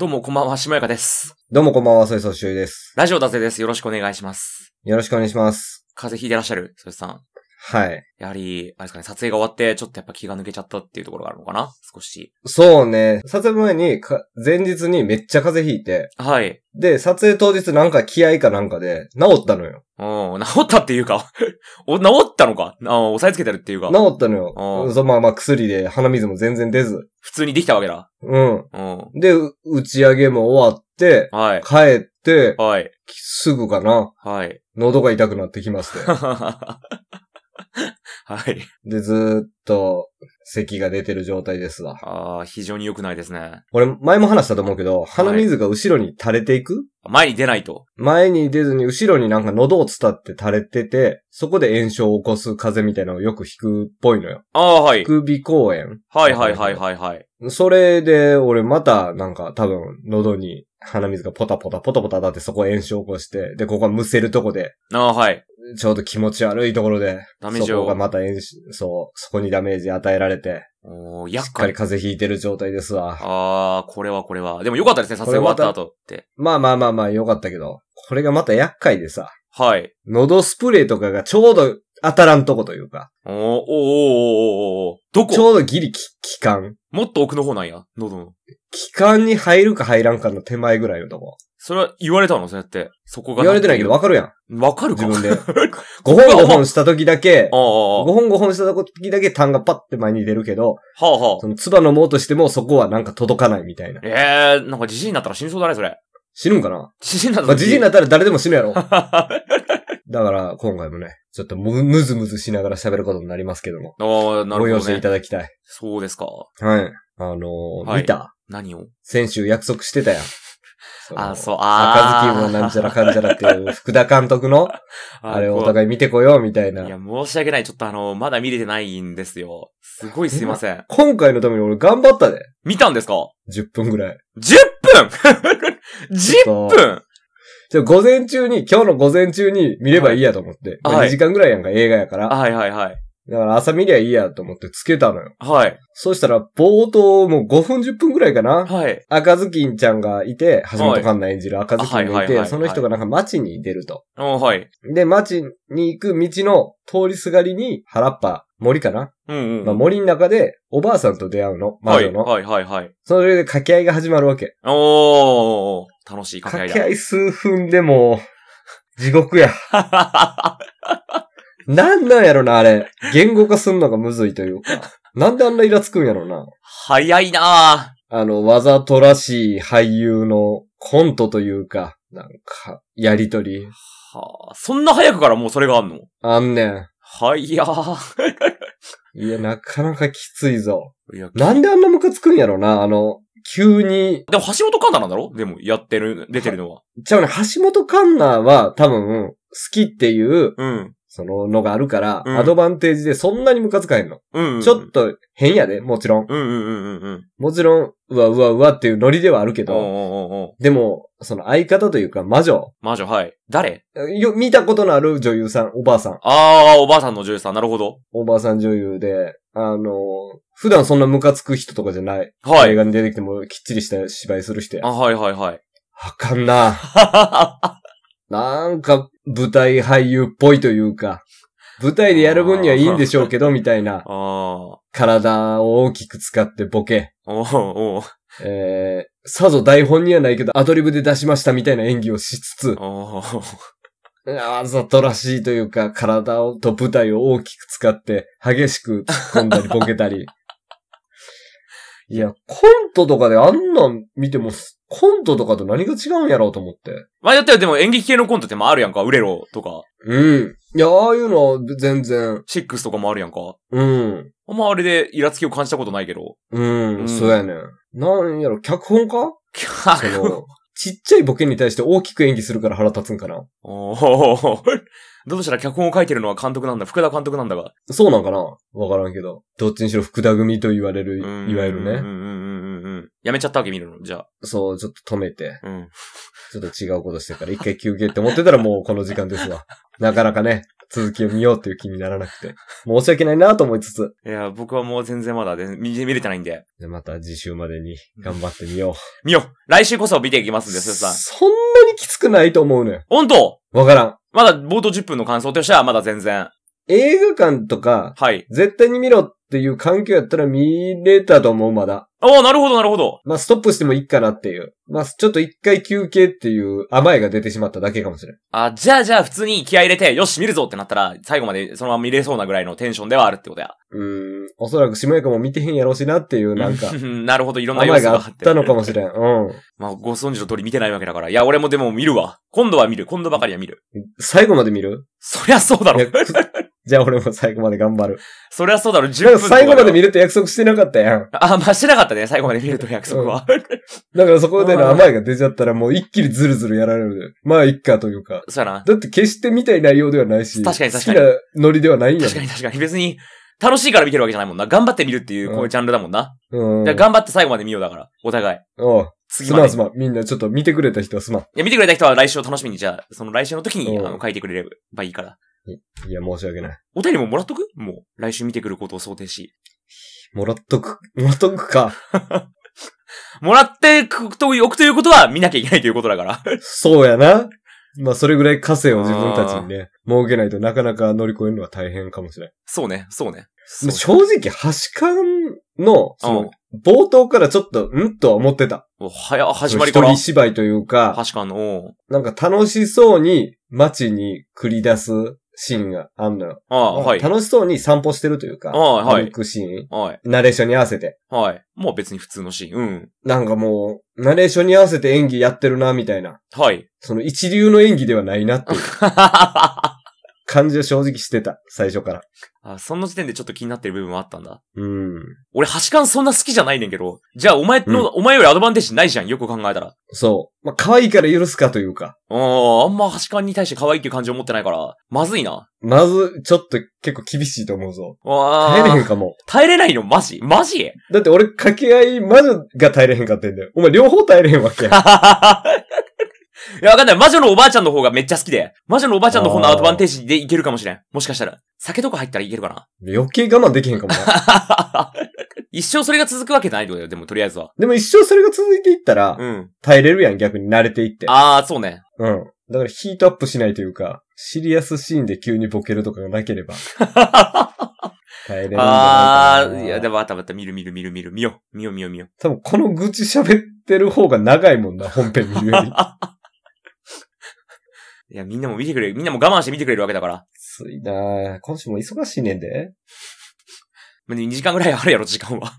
どうもこんばんは、しもやかです。どうもこんばんは、そいそしゅうです。ラジオだぜです。よろしくお願いします。よろしくお願いします。風邪ひいてらっしゃる、そいさん。はい。やはり、あれですかね、撮影が終わって、ちょっとやっぱ気が抜けちゃったっていうところがあるのかな少し。そうね。撮影前に、前日にめっちゃ風邪ひいて。はい。で、撮影当日なんか気合かなんかで、治ったのよ。うん、治ったっていうか お、治ったのかあ押さえつけてるっていうか。治ったのよ。そまあまあ薬で鼻水も全然出ず。普通にできたわけだ。うん。うん、で、打ち上げも終わって、はい。帰って、はい。すぐかな。はい。喉が痛くなってきますて。はい。で、ずーっと、咳が出てる状態ですわ。ああ、非常に良くないですね。俺、前も話したと思うけど、鼻水が後ろに垂れていく、前に出ないと。前に出ずに後ろになんか喉を伝って垂れてて、そこで炎症を起こす風邪みたいなのをよく引くっぽいのよ。ああ、はい。首公園。はいはいはいはいはい。それで、俺またなんか多分喉に鼻水がポタポタポタポタだってそこ炎症を起こして、で、ここはむせるとこで。ああ、はい。ちょうど気持ち悪いところで、ダメージを。そこがまた演出、そう、そこにダメージ与えられて、おしっかり風邪ひいてる状態ですわ。あー、これはこれは。でもよかったですね、撮影終わった後って。まあまあまあまあ、よかったけど、これがまた厄介でさ。はい。喉スプレーとかがちょうど当たらんとこというか。おおおおおおどこちょうどギリき、気管。もっと奥の方なんや、喉の。気管に入るか入らんかの手前ぐらいのとこ。それは言われたのそうやって。そこが。言われてないけど、わかるやん。わかるか自分で。5 本5本した時だけ、ああ5本5本した時だけンがパッて前に出るけど、あはあ。その唾飲もうとしてもそこはなんか届かないみたいな。ええー、なんかじじいになったら死にそうだね、それ。死ぬんかなじじいになったら。になったら誰でも死ぬやろ。だから、今回もね、ちょっとむ、むずむずしながら喋ることになりますけども。ああ、なるごほ容ど、いただきたい。そうですか。はい。あのーはい見た何を先週約束してたやん。あ、そう、ああ。月もなんちゃらかんちゃらっていう、福田監督の、あれをお互い見てこようみたいな。いや、申し訳ない。ちょっとあの、まだ見れてないんですよ。すごいすいません。今回のために俺頑張ったで。見たんですか ?10 分ぐらい。10分 !10 分じゃ午前中に、今日の午前中に見ればいいやと思って。はい、2時間ぐらいやんか、映画やから。はいはいはい。だから朝見りゃいいやと思ってつけたのよ。はい。そしたら、冒頭もう5分10分くらいかな。はい。赤ずきんちゃんがいて、橋本環奈演じる赤ずきんがいいて、その人がなんか街に出ると。おーはい。で、街に行く道の通りすがりに、原っぱ、森かな、うんうん。まあ、森の中でおばあさんと出会うの、魔はい、女の。はい、はい、はい。それで掛け合いが始まるわけ。おー、楽しい掛け合いだ。い数分でも地獄や。なんなんやろな、あれ。言語化すんのがむずいというか。なんであんなイラつくんやろな。早いなあの、わざとらしい俳優のコントというか、なんか、やりとり。はあ、そんな早くからもうそれがあんのあんねん。はいやいや、なかなかきついぞ。いなんであんなムカつくんやろな、あの、急に。でも橋本環奈なんだろでも、やってる、出てるのは。じゃあね、橋本環奈は多分、好きっていう、うん。そののがあるから、うん、アドバンテージでそんなにムカつかへんの。うん、うん、ちょっと変やで、もちろん。うんうんうんうん、もちろん、うわうわうわっていうノリではあるけど、おうおうおうでも、その相方というか魔女。魔女、はい。誰よ、見たことのある女優さん、おばあさん。ああ、おばあさんの女優さん、なるほど。おばあさん女優で、あの、普段そんなムカつく人とかじゃない。はい。映画に出てきてもきっちりした芝居する人や。あ、はいはいはい。あかんな。なんか舞台俳優っぽいというか、舞台でやる分にはいいんでしょうけど、みたいな。体を大きく使ってボケ。おおえー、さぞ台本にはないけどアドリブで出しましたみたいな演技をしつつ、わざとらしいというか、体をと舞台を大きく使って激しく突っ込んだりボケたり。いや、コントとかであんなん見てもコントとかと何が違うんやろうと思って。まあやったらでも演劇系のコントってもあるやんか、売れろとか。うん。いや、ああいうのは全然。シックスとかもあるやんか。うん。あんまあれでイラつきを感じたことないけど。うん、うんそうやねん。なんやろ、脚本か脚本。ちっちゃいボケに対して大きく演技するから腹立つんかな。おー。どうしたら脚本を書いてるのは監督なんだ、福田監督なんだが。そうなんかなわからんけど。どっちにしろ福田組と言われる、いわゆるね。ね。やめちゃったわけ見るのじゃあ。そう、ちょっと止めて、うん。ちょっと違うことしてから、一回休憩って思ってたらもうこの時間ですわ。なかなかね、続きを見ようっていう気にならなくて。申し訳ないなと思いつつ。いや、僕はもう全然まだで見見れてないんで。で、また次週までに頑張ってみよう。見よう来週こそ見ていきますんで、すさん。そんなにきつくないと思うね。本当わからん。まだ冒頭10分の感想としてはまだ全然。映画館とか、はい。絶対に見ろっていう環境やったら見れたと思う、まだ。ああ、なるほど、なるほど。まあ、ストップしてもいいかなっていう。まあ、ちょっと一回休憩っていう甘えが出てしまっただけかもしれん。あ、じゃあじゃあ普通に気合入れて、よし、見るぞってなったら、最後までそのまま見れそうなぐらいのテンションではあるってことや。うん、おそらくしもやかも見てへんやろうしなっていう、なんか。なるほど、いろんな要素があっあったのかもしれん。うん。まあ、ご存知の通り見てないわけだから。いや、俺もでも見るわ。今度は見る。今度ばかりは見る。最後まで見るそりゃそうだろ。じゃあ俺も最後まで頑張る。そりゃそうだろ、10分最後まで見るって約束してなかったやん。あ、まあ、しなかったね、最後まで見ると約束は。だからそこでの甘えが出ちゃったらもう一気にズルズルやられる。まあ、いっかというか。そうやな。だって決して見たい内容ではないし。確かに確かに。好きなノリではないんやん。確かに確かに。別に、楽しいから見てるわけじゃないもんな。頑張って見るっていう、こういうジャンルだもんな。うん。じゃあ頑張って最後まで見ようだから。お互い。おう次すまんすまん。みんなちょっと見てくれた人はすまん。や、見てくれた人は来週を楽しみに、じゃあ、その来週の時に、あの、書いてくれればいいから。いや、申し訳ない。お便りももらっとくもう、来週見てくることを想定し。もらっとく、もらっとくか。もらってくと、おくということは見なきゃいけないということだから。そうやな。まあ、それぐらい稼いを自分たちにね、設けないとなかなか乗り越えるのは大変かもしれない。そうね、そうね。うね正直、端間の、その、冒頭からちょっと、んとは思ってた。早、始まりから。一人芝居というか、橋かの。なんか楽しそうに街に繰り出すシーンがあんのよ。はい。楽しそうに散歩してるというか、あ歩くシーン。はい。ナレーションに合わせて。はい。もう別に普通のシーン。うん。なんかもう、ナレーションに合わせて演技やってるな、みたいな。はい。その一流の演技ではないなっていう。感じは正直してた、最初から。あ、その時点でちょっと気になってる部分はあったんだ。うん。俺、端感そんな好きじゃないねんけど。じゃあ、お前の、お前よりアドバンテージないじゃん。よく考えたら。そう。まあ、可愛いから許すかというか。うん、あんま端感に対して可愛いっていう感情を持ってないから、まずいな。まず、ちょっと結構厳しいと思うぞ。耐えれへんかも。耐えれないのマジマジだって俺、掛け合いマジが耐えれへんかってんだよ。お前両方耐えれへんわけや いや、わかんない。魔女のおばあちゃんの方がめっちゃ好きで。魔女のおばあちゃんの方のアドバンテージでいけるかもしれん。もしかしたら。酒とか入ったらいけるかな。余計我慢できへんかもな。一生それが続くわけないのよ、でもとりあえずは。でも一生それが続いていったら、うん。耐えれるやん、逆に慣れていって。ああ、そうね。うん。だからヒートアップしないというか、シリアスシーンで急にボケるとかがなければ。耐えれるんああ、いや、でもまたまた見る見る見る見る。見よう。見よ見よ見よ見よた多分この愚痴喋ってる方が長いもんな、本編見るより。いや、みんなも見てくれる。みんなも我慢して見てくれるわけだから。ついなぁ。今週も忙しいねんで。まあ、2時間ぐらいあるやろ、時間は。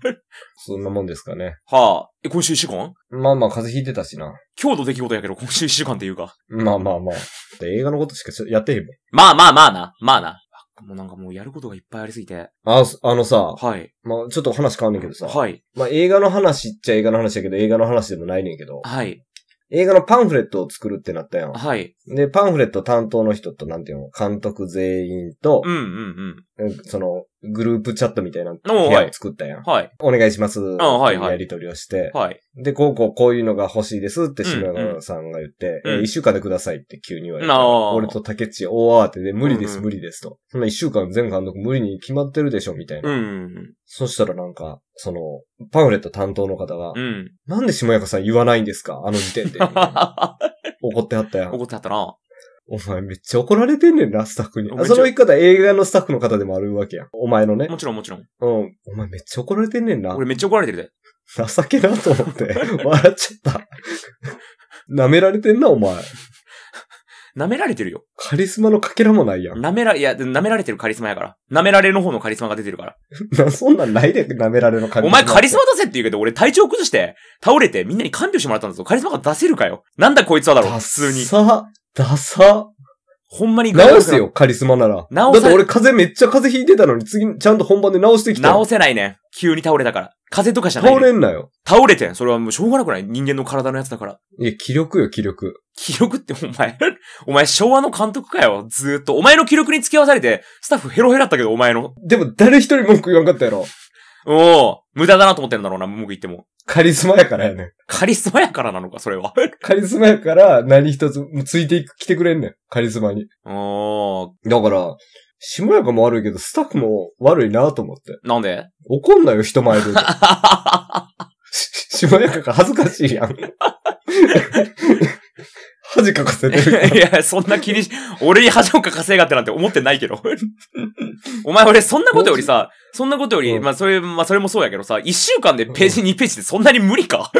そんなもんですかね。はあ。え、今週1週間まあまあ風邪ひいてたしな。今日の出来事やけど、今週1週間っていうか。まあまあまあ。映画のことしかやってへんもん。まあまあまあな。まあな。もうなんかもうやることがいっぱいありすぎて。あ、あのさ。はい。まあちょっと話変わんねんけどさ。はい。まあ映画の話っちゃ映画の話だけど、映画の話でもないねんけど。はい。映画のパンフレットを作るってなったやん。はい。で、パンフレット担当の人と、なんていうの、監督全員と、うんうんうん。その、グループチャットみたいな部屋を作ったやん。はい。お願いします。あはいはい。やり取りをして。はい。で、こうこうこういうのが欲しいですって篠山さんが言って、え一週間でくださいって急に言われて。俺と竹内大慌てで無理です、無理ですと。そんな一週間全監督無理に決まってるでしょみたいな。うん、そしたらなんか、その、パンフレット担当の方が、うん、なんで下山さん言わないんですかあの時点で。怒ってはったやん。怒ってはったな。お前めっちゃ怒られてんねんな、スタッフに。その言い方映画のスタッフの方でもあるわけやん。お前のね。もちろんもちろん。うん。お前めっちゃ怒られてんねんな。俺めっちゃ怒られてるで。情けなと思って。笑っちゃった。舐められてんな、お前。舐められてるよ。カリスマのかけらもないやん。舐めら、いや、舐められてるカリスマやから。舐められの方のカリスマが出てるから。な、そんなんないで、舐められのスマ。お前カリスマ出せって言うけど、俺体調崩して、倒れてみんなに看病してもらったんだぞ。カリスマが出せるかよ。なんだこいつはだろ、ダッ普通に。さ、ダサほんまに直せよ、カリスマなら。直せ。だって俺風めっちゃ風邪ひいてたのに、次、ちゃんと本番で直してきた。直せないね。急に倒れたから。風邪とかじゃない、ね。倒れんなよ。倒れてん。それはもうしょうがなくない人間の体のやつだから。いや、気力よ、気力。気力ってお前、お前昭和の監督かよ。ずーっと。お前の気力に付き合わされて、スタッフヘロヘロだったけど、お前の。でも誰一人文句言わんかったやろ。おお無駄だなと思ってんだろうな、文句言っても。カリスマやからやねん。カリスマやからなのか、それは。カリスマやから、何一つ、もうついていく、来てくれんねん。カリスマに。あ。だから、しもやかも悪いけど、スタッフも悪いなと思って。なんで怒んなよ、人前で。しもやかが恥ずかしいやん。恥かかせてる。いや、そんな気にし、俺に恥をかかせやがってなんて思ってないけど。お前俺そんなことよりさ、そんなことより、まあそれ、まあそれもそうやけどさ、一週間でページ2ページってそんなに無理か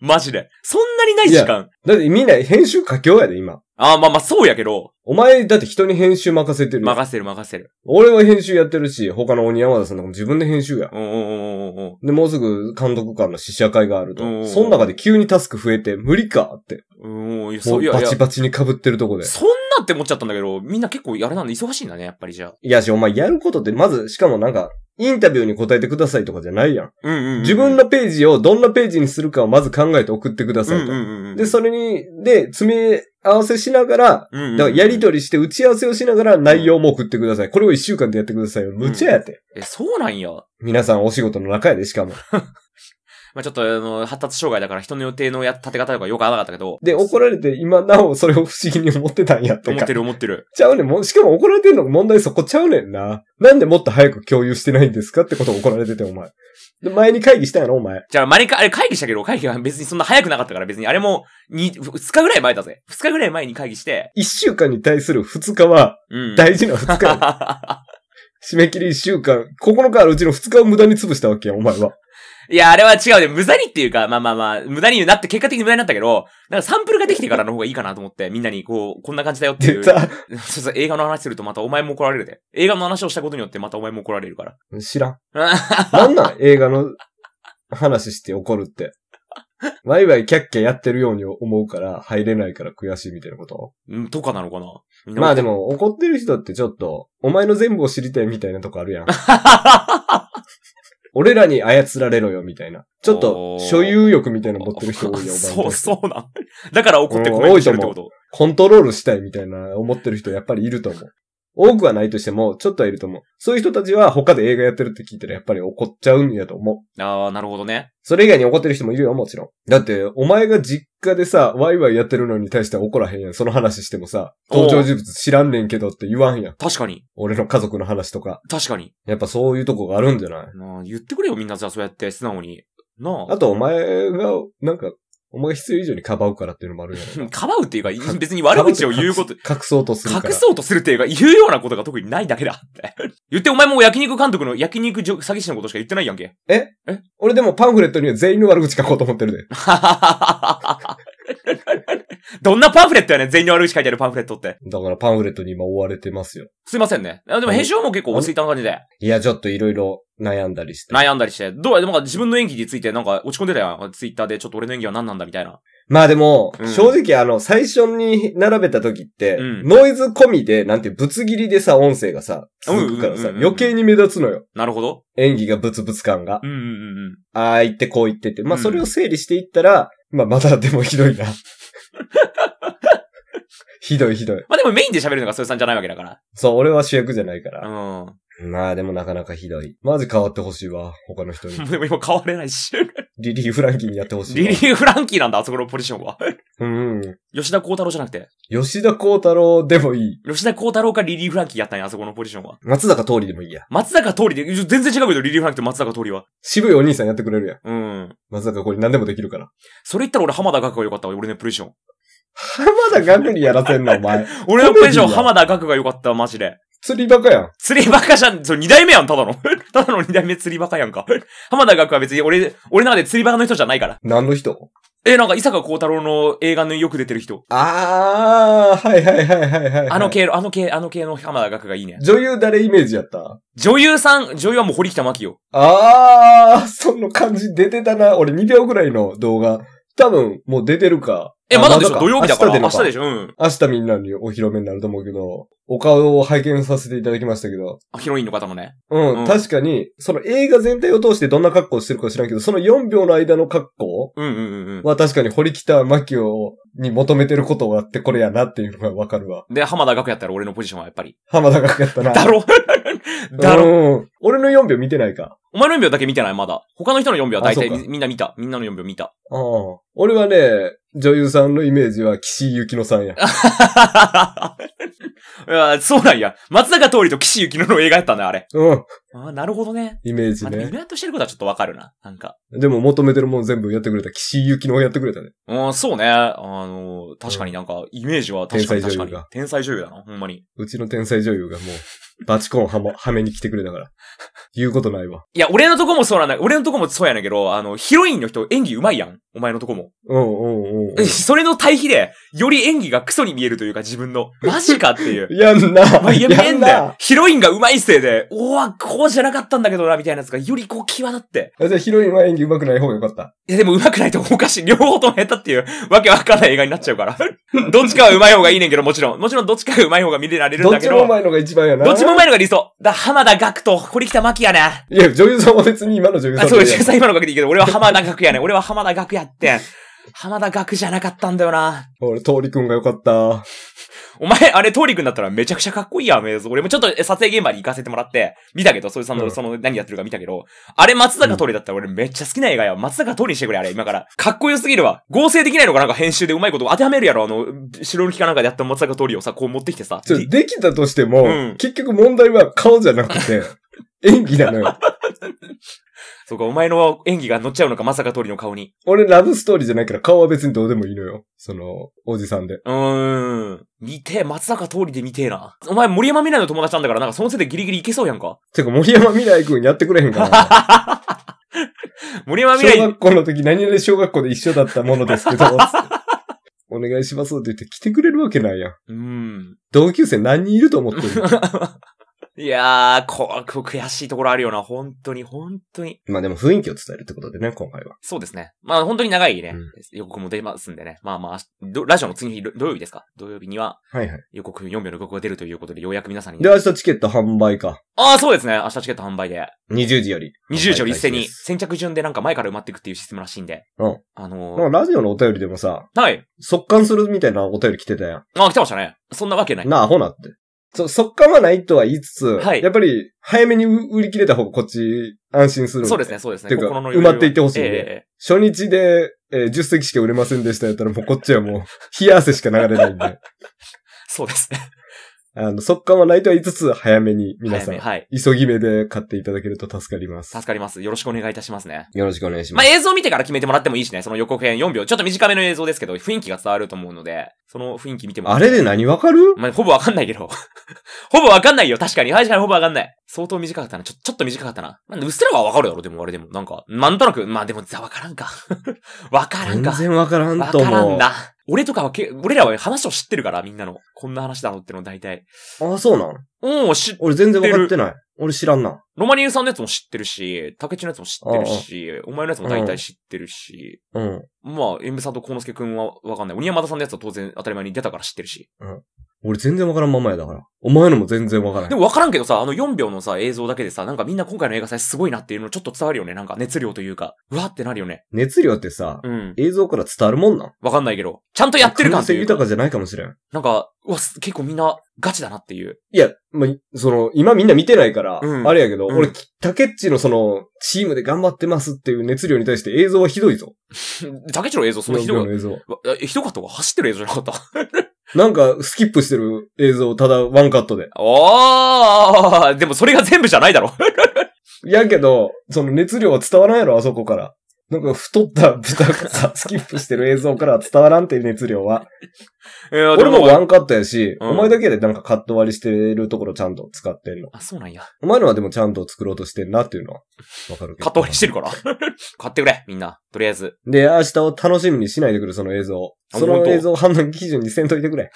マジで。そんなにない時間。だってみんな編集佳境やで、今。ああ、まあまあそうやけど。お前、だって人に編集任せてる。任せる任せる。俺は編集やってるし、他の鬼山田さんとかも自分で編集や。うんうんうんうん。で、もうすぐ監督からの試写会があると。うんんん、その中で急にタスク増えて、無理かって。うん、ん、そういや。バチバチに被ってるとこで。そんなって思っちゃったんだけど、みんな結構やれなんで忙しいんだね、やっぱりじゃあ。いやし、お前やることって、まず、しかもなんか、インタビューに答えてくださいとかじゃないやん。自分のページをどんなページにするかをまず考えて送ってくださいと。で、それに、で、詰め合わせしながら、だからやりとりして打ち合わせをしながら内容も送ってください。これを一週間でやってください。むちゃやて、うん、え、そうなんや。皆さんお仕事の中やで、しかも。まあちょっと、あの、発達障害だから人の予定のや立て方とかよくわなかったけど。で、怒られて、今なおそれを不思議に思ってたんやと思ってる思ってる。ちゃうねん。もしかも怒られてんのが問題そこちゃうねんな。なんでもっと早く共有してないんですかってことを怒られてて、お前。で、前に会議したんやろ、お前。じゃあ、前にか、あれ会議したけど、会議は別にそんな早くなかったから、別に。あれも、に、二日ぐらい前だぜ。二日ぐらい前に会議して。一週間に対する二日は、大事な二日。う ん締め切り一週間、9日あるうちの二日を無駄に潰したわけや、お前は。いや、あれは違うね。無駄にっていうか、まあまあまあ、無駄になって、結果的に無駄になったけど、なんかサンプルができてからの方がいいかなと思って、みんなにこう、こんな感じだよっていう。そうそう、映画の話するとまたお前も怒られるで。映画の話をしたことによってまたお前も怒られるから。知らん。なんなん映画の話して怒るって。ワイワイキャッキャやってるように思うから入れないから悔しいみたいなことうん、とかなのかなまあでも怒ってる人ってちょっと、お前の全部を知りたいみたいなとこあるやん。俺らに操られろよ、みたいな。ちょっと、所有欲みたいなの持ってる人多いよ、そう、そうなん。だから怒ってこないて多いと思う。コントロールしたいみたいな思ってる人やっぱりいると思う。多くはないとしても、ちょっとはいると思う。そういう人たちは他で映画やってるって聞いたらやっぱり怒っちゃうんやと思う。ああ、なるほどね。それ以外に怒ってる人もいるよ、もちろん。だって、お前が実家でさ、ワイワイやってるのに対しては怒らへんやん。その話してもさ、登場人物知らんねんけどって言わんやん。確かに。俺の家族の話とか。確かに。やっぱそういうとこがあるんじゃないあ言ってくれよ、みんなさ、そうやって素直に。なあ。あと、お前が、なんか、お前必要以上にかばうからっていうのもあるよ。かばうっていうか、別に悪口を言うこと。隠そうとする隠そうとするっていうか、言うようなことが特にないだけだって。言って、お前も焼肉監督の焼肉詐欺師のことしか言ってないやんけ。ええ俺でもパンフレットには全員の悪口書こうと思ってるで。どんなパンフレットやねん全員に悪口書いてあるパンフレットって。だからパンフレットに今追われてますよ。すいませんね。あでも編集も結構落ち着いた感じで。いや、ちょっといろいろ悩んだりして。悩んだりして。どうや、でもなんか自分の演技についてなんか落ち込んでたやん。ツイッターでちょっと俺の演技は何なんだみたいな。まあでも、正直あの、最初に並べた時って、ノイズ込みで、なんてぶつ切りでさ、音声がさ、続くからうんさ、余計に目立つのよ。なるほど。演技がブツブツ感が。うんうんうんうん。ああ言ってこう言ってて。まあそれを整理していったら、まあまだでもひどいな。ひどいひどい。まあでもメインで喋るのがそれさんじゃないわけだから。そう、俺は主役じゃないから。うん。まあでもなかなかひどい。マジ変わってほしいわ、他の人に。でも今変われないし。リリー・フランキーにやってほしい。リリー・フランキーなんだ、あそこのポジションは。うん。吉田幸太郎じゃなくて。吉田幸太郎でもいい。吉田幸太郎かリリー・フランキーやったんや、あそこのポジションは。松坂通りでもいいや。松坂通りで、全然違うけど、リリー・フランキーと松坂通りは。渋いお兄さんやってくれるやん。うん。松坂通り何でもできるから。それ言ったら俺浜田学が良かったわ、俺のポジション。浜田学にやらせんな、お前。俺のポジション浜田学が良かった、わ、マジで。釣りバカやん。釣りバカじゃん、そう、二代目やん、ただの。ただの二代目釣りバカやんか。浜田学は別に俺、俺の中で釣りバカの人じゃないから。何の人え、なんか、伊坂幸太郎の映画のよく出てる人。あー、はいはいはいはいはい、はい。あの系の、あの系、あの系の浜田学がいいね。女優誰イメージやった女優さん、女優はもう堀北真希よ。あー、その感じ出てたな。俺2秒ぐらいの動画。多分、もう出てるか。え、まだでしょ、土曜日だから明日明日でしょうん。明日みんなにお披露目になると思うけど、お顔を拝見させていただきましたけど。あ、ヒロインの方もね。うん、うん、確かに、その映画全体を通してどんな格好してるか知らんけど、その4秒の間の格好うううんんんは確かに堀北真希をに求めてることがあってこれやなっていうのがわかるわ。で、浜田学やったら俺のポジションはやっぱり。浜田学やったな。だろだろ、うん、俺の4秒見てないか。お前の4秒だけ見てないまだ。他の人の4秒は大体みんな見た。みんなの4秒見た。ああ。俺はね、女優さんのイメージは岸井ゆきのさんや。い や、そうなんや。松坂通りと岸ゆきのの映画やったんだ、あれ。うん。あなるほどね。イメージね。あ、イね。ベントしてることはちょっとわかるな。なんか。でも求めてるもん全部やってくれた。岸井ゆきのやってくれたね。うん、そうね。あの、確かになんか、イメージは確かに天才女優が。天才女優だな、ほんまに。うちの天才女優がもう、バチコンはま、はめに来てくれたから。言うことないわ。いや、俺のとこもそうなんだ。俺のとこもそうやねんけど、あの、ヒロインの人演技うまいやん。お前のとこも。うんうんうん、それの対比で、より演技がクソに見えるというか自分の。マジかっていう。やんな。まあ、やめんだヒロインが上手いせいで、おわ、こうじゃなかったんだけどな、みたいなやつが、よりこう際立って。じゃあヒロインは演技上手くない方がよかった。いやでも上手くないとおかしい。両方とも下手っていう、わけわかんない映画になっちゃうから。どっちかは上手い方がいいねんけど、もちろん。もちろんどっちかが上手い方が見れられるんだけど。どっちも上手いのが一番やな。どっちも上手いのが理想。だ、浜田学と堀北真希やね。いや、女優さんは別に今の女優さん。あ、そう、女優さん今のけでいいけど、俺は浜田学やね。俺は浜田学ややって。浜田学じゃなかったんだよな。俺、通りくんがよかった。お前、あれ、通りくんだったらめちゃくちゃかっこいいやん、俺もちょっと撮影現場に行かせてもらって、見たけど、それさんの、うん、その、何やってるか見たけど、あれ、松坂通りだったら俺めっちゃ好きな映画や。松坂通りにしてくれ、あれ、今から。かっこよすぎるわ。合成できないのかなんか編集でうまいこと当てはめるやろ、あの、白抜きかなんかでやった松坂通りをさ、こう持ってきてさ。できたとしても、うん、結局問題は顔じゃなくて、演技なのよ。そうか、お前の演技が乗っちゃうのか、まさか通りの顔に。俺、ラブストーリーじゃないから、顔は別にどうでもいいのよ。その、おじさんで。うーん。見て松坂通りで見てえな。お前、森山未来の友達なんだから、なんかそのせいでギリギリいけそうやんか。てか、森山未来くんやってくれへんかな。森山未来。小学校の時、何々小学校で一緒だったものですけど、お願いしますって言って来てくれるわけないやん。うん。同級生何人いると思ってる いやー、こ、こ悔しいところあるよな。本当に、本当に。まあでも雰囲気を伝えるってことでね、今回は。そうですね。まあ本当に長いね、うん、予告も出ますんでね。まあまあ、ラジオの次の日、土曜日ですか土曜日には、はいはい。予告4秒の予告が出るということで、ようやく皆さんに、で、明日チケット販売か。ああ、そうですね。明日チケット販売で。20時より。20時より一斉に、先着順でなんか前から埋まっていくっていうシステムらしいんで。うん。あのー、ラジオのお便りでもさ、はい。速乾するみたいなお便り来てたやん。あ、来てましたね。そんなわけない。なあ、ほなって。そう、速乾はないとは言いつつ、はい、やっぱり早めに売り切れた方がこっち安心する。そうですね、そうですね。って埋まっていってほしいんで、えー、初日で、えー、10席しか売れませんでしたやったらもうこっちはもう、冷や汗しか流れないんで。そうですね。あの、速乾はないとは5つ早めに皆さん、はい、急ぎ目で買っていただけると助かります。助かります。よろしくお願いいたしますね。よろしくお願いします。まあ、映像見てから決めてもらってもいいしね、その予告編4秒、ちょっと短めの映像ですけど、雰囲気が伝わると思うので、その雰囲気見てもらって。あれで何わかるまあ、ほぼわかんないけど。ほぼわかんないよ、確かに。はい、確かにほぼわかんない。相当短かったな。ちょ、ちょっと短かったな。まあ、うっすらはわかるやろ、でもあれでも。なんか、なんとなく、まあでも、ざわからんか。わからんか。全然わからんと思う。わからんな。俺とかはけ、俺らは話を知ってるから、みんなの。こんな話だろっての大体。ああ、そうなんうん、知俺全然分かってない。俺知らんな。ロマニエさんのやつも知ってるし、竹内のやつも知ってるし、お前のやつも大体知ってるし、うん。まあ、演武さんと幸之助くんはわかんない。鬼山田さんのやつは当然当たり前に出たから知ってるし。うん。俺全然わからんままやだから。お前のも全然わからん。でもわからんけどさ、あの4秒のさ、映像だけでさ、なんかみんな今回の映画祭すごいなっていうのちょっと伝わるよね。なんか熱量というか、うわってなるよね。熱量ってさ、うん、映像から伝わるもんなんわかんないけど、ちゃんとやってる感っ性豊かじゃないかもしれん。なんか、うわ、結構みんなガチだなっていう。いや、まその、今みんな見てないから、うん、あれやけど、うん、俺、タケッチのその、チームで頑張ってますっていう熱量に対して映像はひどいぞ。タケッチの映像、そのひどい。ひどかったわ。走ってる映像じゃなかった。なんか、スキップしてる映像、ただ、ワンカットで。おーでもそれが全部じゃないだろ。やけど、その熱量は伝わらんやろ、あそこから。なんか太った豚がさ、スキップしてる映像からは伝わらんって熱量は。俺もワンカットやし、うんお前だけでなんかカット割りしてるところちゃんと使ってんの。あ、そうなんや。お前のはでもちゃんと作ろうとしてんなっていうのはわかるけど。カット割りしてるから。買ってくれ、みんな。とりあえず。で、明日を楽しみにしないでくる、その映像。その映像判断基準にせんといてくれ。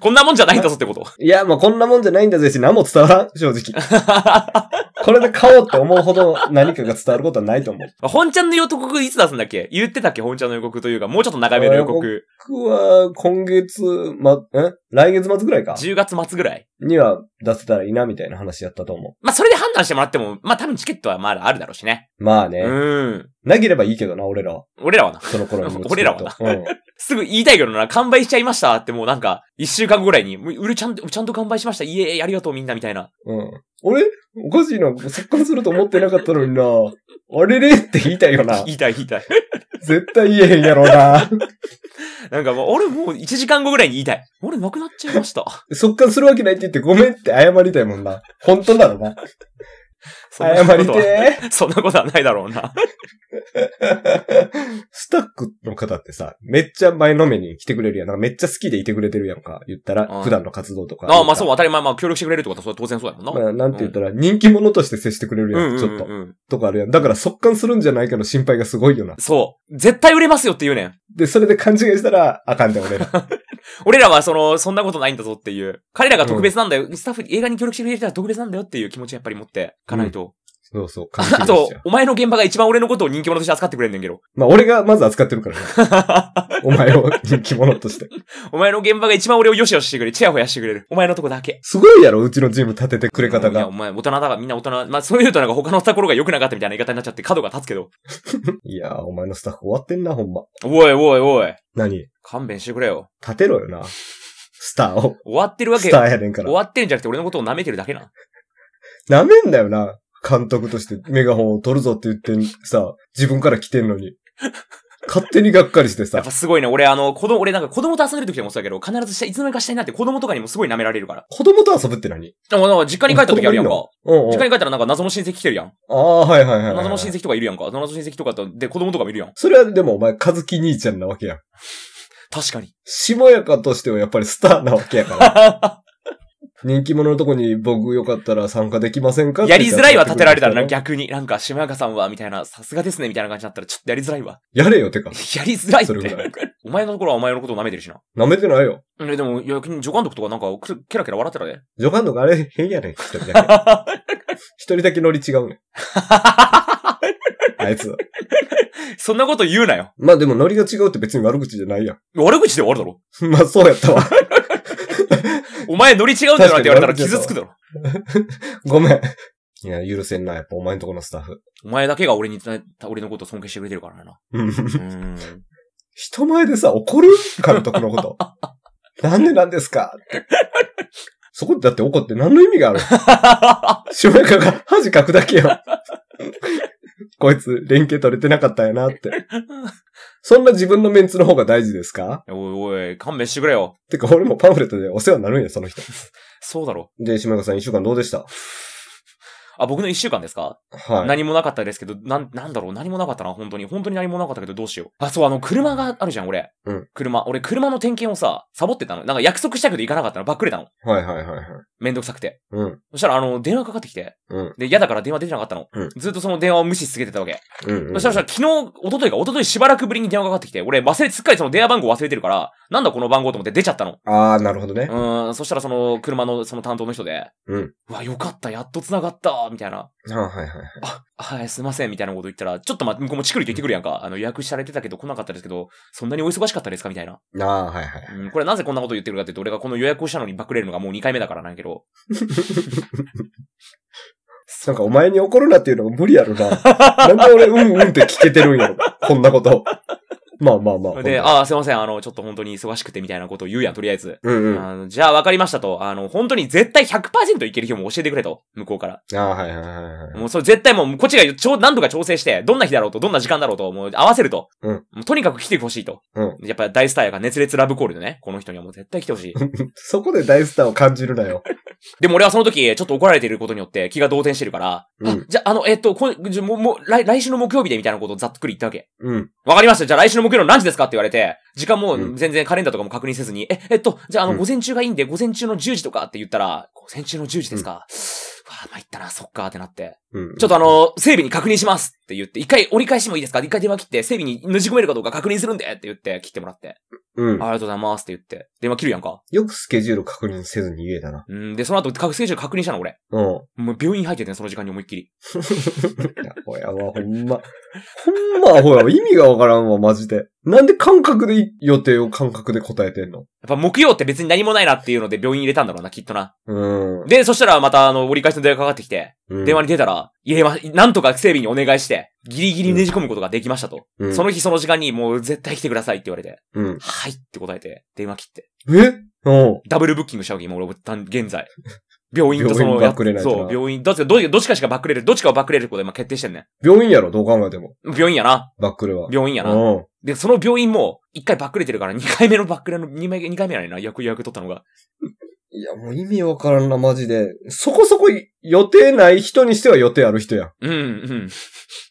こんなもんじゃないんだぞってこと。いや、もうこんなもんじゃないんだぜし、何も伝わらん、正直。これで買おうって思うほど何かが伝わることはないと思う。本ちゃんの予告いつ出すんだっけ言ってたっけ本ちゃんの予告というか、もうちょっと長めの予告。僕は今月、ま、え来月末ぐらいか。10月末ぐらいには出せたらいいなみたいな話やったと思う。まあ、それで判断してもらっても、まあ、多分チケットはまだあるだろうしね。まあね。うん。なければいいけどな、俺らは。俺らはな。その頃に 俺らはなうんすぐ言いたいけどな、完売しちゃいましたってもうなんか、一週間後ぐらいに、もう売れちゃんちゃんと完売しました。いえいえ、ありがとうみんなみたいな。うん。俺おかしいな。作家すると思ってなかったのにな。あれれって言いたいよな。言いたい言いたい。絶対言えへんやろうな。なんかもう、俺もう1時間後ぐらいに言いたい。俺なくなっちゃいました。そっかするわけないって言ってごめんって謝りたいもんな。本当だろな。そんなことは、そんなことはないだろうな。スタックの方ってさ、めっちゃ前のめに来てくれるやん。なんかめっちゃ好きでいてくれてるやんか。言ったら、普段の活動とか。ああ、まあそう、当たり前、まあ協力してくれるってことはそれ当然そうやもんな。まあ、なんて言ったら、人気者として接してくれるやん、ちょっと。とかあるやん。だから、速乾するんじゃないかの心配がすごいよな。そう。絶対売れますよって言うねん。で、それで勘違いしたら、あかんで、俺ら。俺らはその、そんなことないんだぞっていう。彼らが特別なんだよ。うん、スタッフ、映画に協力してくれる人は特別なんだよっていう気持ちやっぱり持ってかないと、そうそう、あと、お前の現場が一番俺のことを人気者として扱ってくれんねんけど。まあ、俺がまず扱ってるからね。お前を人気者として。お前の現場が一番俺をよしよししてくれ、チヤホヤしてくれる。お前のとこだけ。すごいやろ、うちのチーム立ててくれ方が。いや、お前大人だからみんな大人。まあ、そういうとなんか他のところが良くなかったみたいな言い方になっちゃって角が立つけど。いやー、お前のスタッフ終わってんな、ほんま。おいおいおい。何勘弁してくれよ。立てろよな。スターを。終わってるわけ。スターやねんから。終わってるんじゃなくて俺のことを舐めてるだけな。舐めんだよな。監督としてメガホンを取るぞって言ってさ、自分から来てんのに。勝手にがっかりしてさ。やっぱすごいね。俺、あの、子供、俺なんか子供と遊んでる時でもそうだけど、必ずしたいつの間にかしたいなって子供とかにもすごい舐められるから。子供と遊ぶって何あ、なんか実家に帰った時あるやんか。うん実家に帰ったらなんか謎の親戚来てるやん。ああ、はい、はいはいはい謎の親戚とかいるやんか。謎の親戚とかと、で、子供とかもいるやん。それはでもお前、和樹兄ちゃんなわけやん。確かに。しもやかとしてはやっぱりスターなわけやから。人気者のとこに僕よかったら参加できませんかやりづらいは立てられたらな、逆に。なんか、島中さんは、みたいな、さすがですね、みたいな感じだったら、ちょっとやりづらいわ。やれよってか。やりづらいって。それぐらい。お前のところはお前のこと舐めてるしな。舐めてないよ。え、でも、逆に、助監督とかなんか、ケラケラ笑ってたね。助監督あれ、変やねん、一人だけ。一人だけノリ違うねん。あいつ。そんなこと言うなよ。まあでもノリが違うって別に悪口じゃないやん。悪口で終わるだろ。まあそうやったわ。前乗り違うんだよなって言われたら傷つくだろ。ごめん。いや、許せんな、やっぱお前んとこのスタッフ。お前だけが俺に、俺のこと尊敬してくれてるからな。うん。人前でさ、怒る監督のこと。なんでなんですかって。そこだって怒って何の意味がある主役 が恥かくだけよ。こいつ、連携取れてなかったよなって。そんな自分のメンツの方が大事ですかおいおい、勘弁してくれよ。てか、俺もパンフレットでお世話になるんや、その人。そうだろ。で、島岡さん一週間どうでしたあ、僕の一週間ですかはい。何もなかったですけど、なん、なんだろう、何もなかったな、本当に。本当に何もなかったけど、どうしよう。あ、そう、あの、車があるじゃん、俺。うん。車。俺、車の点検をさ、サボってたの。なんか約束したけど行かなかったの。ばっくれたの。はいはいはいはい。めんどくさくて。うん。そしたら、あの、電話かかってきて。うん。で、嫌だから電話出てなかったの。うん。ずっとその電話を無視し続けてたわけ。うん、うん、そしたら、昨日、一昨日か、一昨日しばらくぶりに電話かかってきて、俺、忘れ、すっかりその電話番号忘れてるから、なんだこの番号と思って出ちゃったの。あー、なるほどね。うん。そしたら、その、車の、その担当の人で。うん。うわ、よかった、やっと繋がった。みたいな。あはいはいはい。あ、はい、すいません、みたいなこと言ったら、ちょっとま、向こうもチクリと言ってくるやんか。あの、予約されてたけど来なかったですけど、そんなにお忙しかったですかみたいな。ああ、はいはい。うん、これなぜこんなこと言ってるかって言うと、俺がこの予約をしたのにバクれるのがもう2回目だからなんやけど。なんかお前に怒るなっていうのも無理やろな。なんで俺、うんうんって聞けてるんやろ。こんなこと。まあまあまあ。で、ああ、すいません、あの、ちょっと本当に忙しくてみたいなことを言うやん、とりあえず。うんうん。あのじゃあ分かりましたと。あの、本当に絶対100%いける日も教えてくれと。向こうから。ああ、はいはいはいはい。もうそれ絶対もう、こっちがちょ何度か調整して、どんな日だろうと、どんな時間だろうと、もう合わせると。うん。もうとにかく来てほしいと。うん。やっぱ大スターやから熱烈ラブコールでね、この人にはもう絶対来てほしい。そこで大スターを感じるなよ。でも俺はその時、ちょっと怒られていることによって気が動転してるから、うん、じゃあ、あの、えっと、こじゃもう来、来週の木曜日でみたいなことをざっくり言ったわけ。うん。わかりました。じゃあ来週の木曜の何時ですかって言われて、時間も全然カレンダーとかも確認せずに、うん、え、えっと、じゃああの、午前中がいいんで、午前中の10時とかって言ったら、午前中の10時ですか、わ、参ったな、そっか、ってなって。うん、ちょっとあの、整備に確認しますって言って、一回折り返しもいいですか一回電話切って、整備にぬじ込めるかどうか確認するんでって言って、切ってもらって。うん。ありがとうございますって言って。電話切るやんか。よくスケジュール確認せずに言えたな。うん。で、その後、スケジュール確認したの、俺。うん。もう病院入ってて、ね、その時間に思いっきり。ほやわ、ほんま。ほんま、ほや、意味がわからんわ、マジで。なんで感覚で、予定を感覚で答えてんのやっぱ木曜って別に何もないなっていうので病院入れたんだろうな、きっとな。うん。で、そしたらまたあの、折り返しの電話かかってきて、うん電話に出たら、入れま、なんとか整備にお願いして、ギリギリねじ込むことができましたと。うんその日その時間にもう絶対来てくださいって言われて、うん。はいって答えて、電話切って。えうん。ダブルブッキングしたわけ、今俺、現在。病院とその、病院れないとなそう、病院。どっちか、どどっちかしかばっくれる。どっちかをばっくれることで今決定してんね病院やろ、どう考えても。病院やな。バックれは。病院やな。うん。で、その病院も、一回ばっくれてるから、二回目のばっくれの、二回目、二回目やねんな、役役取ったのが。いや、もう意味わからんな、マジで。そこそこ予定ない人にしては予定ある人やん。うん、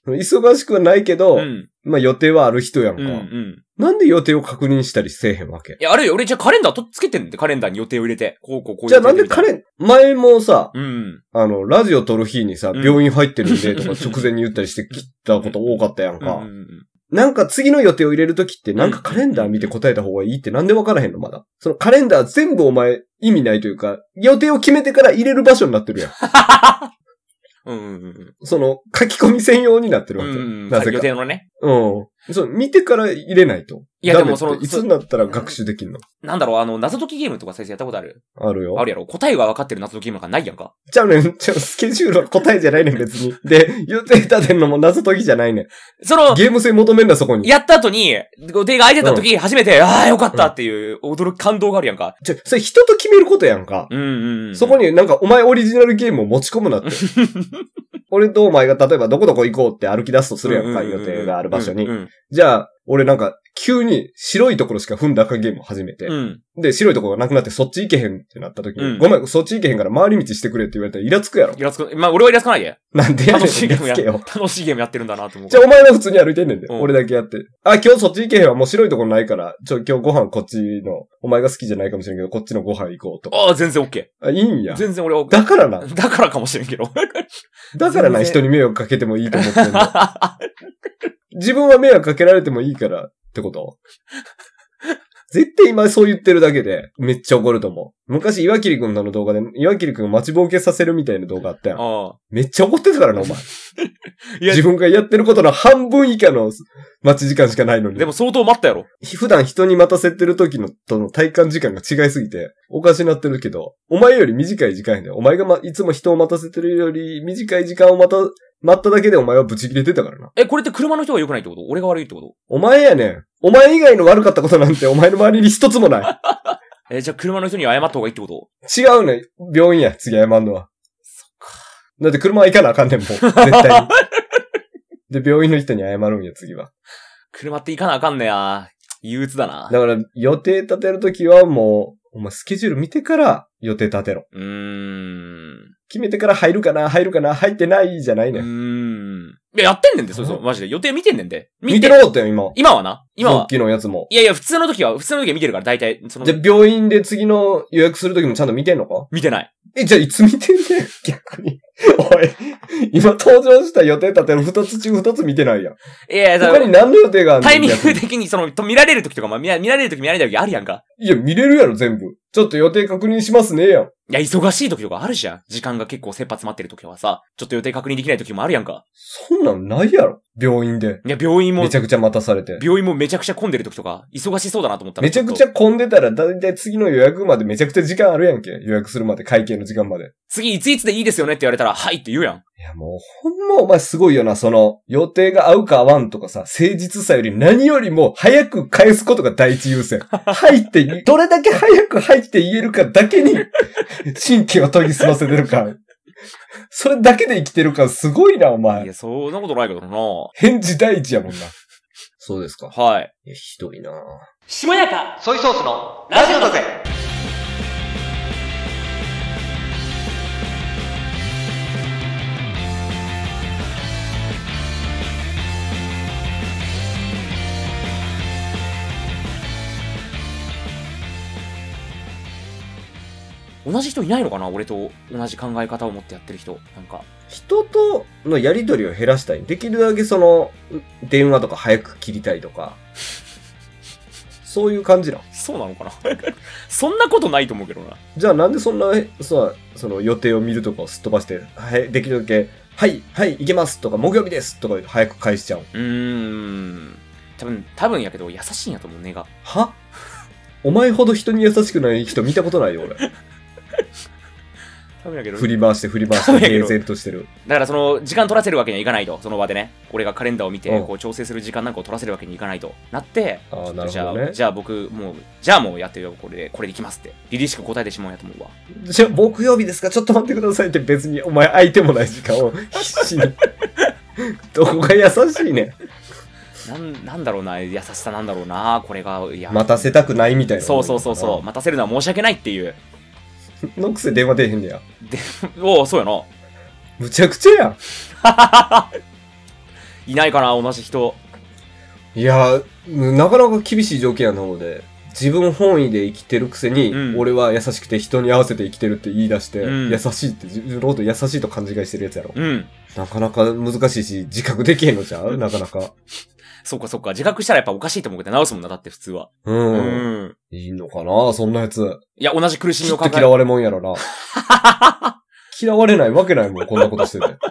うん。忙しくはないけど、うん、まあ予定はある人やんか、うんうん。なんで予定を確認したりせえへんわけいや、あれよ、俺じゃあカレンダーとっつけてんで、カレンダーに予定を入れて。こう、こう、こう。じゃあなんでカレン、前もさ、うん、あの、ラジオ撮る日にさ、病院入ってるんで、とか直前に言ったりしてきたこと多かったやんか。うん、なんか次の予定を入れるときって、なんかカレンダー見て答えた方がいいってなんでわからへんのまだ。そのカレンダー全部お前意味ないというか、予定を決めてから入れる場所になってるやん。うんうんうん。その、書き込み専用になってるわけ。なぜか。予定のね。うん。そう、見てから入れないと。いや、でもその、いつになったら学習できるのなんだろう、あの、謎解きゲームとか先生やったことあるあるよ。あるやろ。答えが分かってる謎解きゲームがないやんか。ちゃうねん。ちゃスケジュールは答えじゃないねん、別に。で、予定立てんのも謎解きじゃないねん。その、ゲーム性求めんだ、そこに。やった後に、予定が空いてた時、うん、初めて、ああ、よかったっていう、驚く感動があるやんか。ちょ、それ人と決めることやんか。うんうん、うん、そこになんか、お前オリジナルゲームを持ち込むなって。俺とお前が例えばどこどこ行こうって歩き出すとするやんか、予定がある場所に。じゃあ、俺なんか、急に白いところしか踏んだかゲームを始めて、うん、で、白いところがなくなってそっち行けへんってなった時に、うん、ごめん、そっち行けへんから回り道してくれって言われたらイラつくやろ。イラつく。まあ、俺はイラつかないで。なんでやねん。楽しいゲームや。楽しいゲームやってるんだなと思う。じゃあ、お前は普通に歩いてんねんで、うん、俺だけやって。あ、今日そっち行けへんはもう白いところないから、ちょ、今日ご飯こっちの、お前が好きじゃないかもしれんけど、こっちのご飯行こうとか。ああ、全然 OK。あ、いいんや。全然俺は OK。だからな。だからかもしれんけど。だからな、人に迷惑かけてもいいと思ってんの。自分は迷惑かけられてもいいからってこと 絶対今そう言ってるだけで、めっちゃ怒ると思う。昔、岩切くんの動画で、岩切くん待ちぼうけさせるみたいな動画あったよ。ああめっちゃ怒ってたからな、お前。自分がやってることの半分以下の待ち時間しかないのに。でも相当待ったやろ。普段人に待たせてる時のとの体感時間が違いすぎて、おかしなってるけど、お前より短い時間やで。お前が、ま、いつも人を待たせてるより短い時間を待た待っただけでお前はブチ切れてたからな。え、これって車の人が良くないってこと俺が悪いってことお前やねん。お前以外の悪かったことなんてお前の周りに一つもない。え、じゃあ車の人に謝った方がいいってこと違うね病院や、次謝んのは。そっか。だって車は行かなあかんねん、もう。絶対に。で、病院の人に謝るんや、次は。車って行かなあかんねや。憂鬱だな。だから、予定立てるときはもう、お前スケジュール見てから予定立てろ。うーん。決めてから入るかな、入るかな、入ってないじゃないね。うん。いや、やってんねんで、そうそう、マジで。予定見てんねんで。見てろってよ、今。今はな。今は。のやつも。いやいや、普通の時は、普通の時は見てるから、大体、その。じゃ、病院で次の予約する時もちゃんと見てんのか見てない。え、じゃあ、いつ見てんねん、逆に。おい、今登場した予定立てる二つ中二つ見てないやん。いやいや、他に何の予定があるのタイミング的に、その、見られる時とか、まあ、見られる時見られない時あるやんか。いや、見れるやろ、全部。ちょっと予定確認しますねやん。いや、忙しい時とかあるじゃん。時間が結構切羽詰まってる時はさ、ちょっと予定確認できない時もあるやんか。そんなんないやろ。病院で。いや、病院もめ、ちゃくちゃ待たされて。病院もめちゃくちゃ混んでる時とか、忙しそうだなと思っためちゃくちゃ混んでたら、だいたい次の予約までめちゃくちゃ時間あるやんけ。予約するまで、会計の時間まで。次いついつでいいですよねって言われたら、はいって言うやん。いや、もう、ほんまお前すごいよな、その、予定が合うか合わんとかさ、誠実さより何よりも早く返すことが第一優先。入って、どれだけ早く入って言えるかだけに、神経を研ぎ澄ませてるか。それだけで生きてるかすごいな、お前。いや、そんなことないけどな。返事第一やもんな。そうですか。はい。いや、ひどいなしもやか、ソイソースの、ラジオだぜ同じ人いないのかな俺と同じ考え方を持ってやってる人。なんか。人とのやり取りを減らしたい。できるだけその、電話とか早く切りたいとか。そういう感じなそうなのかな そんなことないと思うけどな。じゃあなんでそんな、そその予定を見るとかをすっ飛ばして、はい、できるだけ、はい、はい、行けますとか、木曜日ですとか早く返しちゃう。うーん。多分、多分やけど、優しいんやと思う、根が。はお前ほど人に優しくない人見たことないよ、俺。多分やけど振り回して振り回して平然としてるだからその時間取らせるわけにはいかないとその場でね俺がカレンダーを見てこう調整する時間なんかを取らせるわけにいかないとなってあなるほど、ね、じゃあ僕もうじゃあもうやってるよこれでこれできますって凛々しく答えてしまうやと思うわ じゃあ木曜日ですかちょっと待ってくださいって別にお前相手もない時間を必死に どこが優しいねなんなんだろうな優しさなんだろうなこれがいや待たせたくないみたいなそうそうそうそう待たせるのは申し訳ないっていうのくせ電話出えへんねや。で、おお、そうやな。むちゃくちゃやん。いないかな、同じ人。いや、なかなか厳しい条件やなので、自分本位で生きてるくせに、うん俺は優しくて人に合わせて生きてるって言い出して、うん優しいって、自分のこと優しいと勘違いしてるやつやろ。うん。なかなか難しいし、自覚できへんのじゃん、なかなか。そうかそうか。自覚したらやっぱおかしいと思うけど直すもんな、だって普通は。うん。うん、いいのかなそんなやつ。いや、同じ苦しみを抱え嫌われもんやろな。嫌われないわけないもん、こんなことしてて。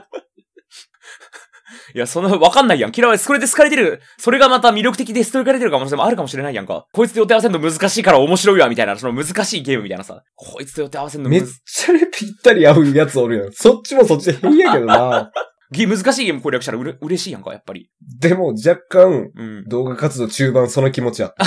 いや、その、わかんないやん。嫌われ、それで好かれてる。それがまた魅力的で好かれてる可能性もあるかもしれないやんか。こいつと予定合わせんの難しいから面白いわ、みたいな、その難しいゲームみたいなさ。こいつと予定合わせんのめっちゃね、ぴったり合うやつおるやん。そっちもそっちで変やけどな。ゲ難しいゲーム攻略したらうれ嬉しいやんか、やっぱり。でも若干、うん、動画活動中盤その気持ちあった。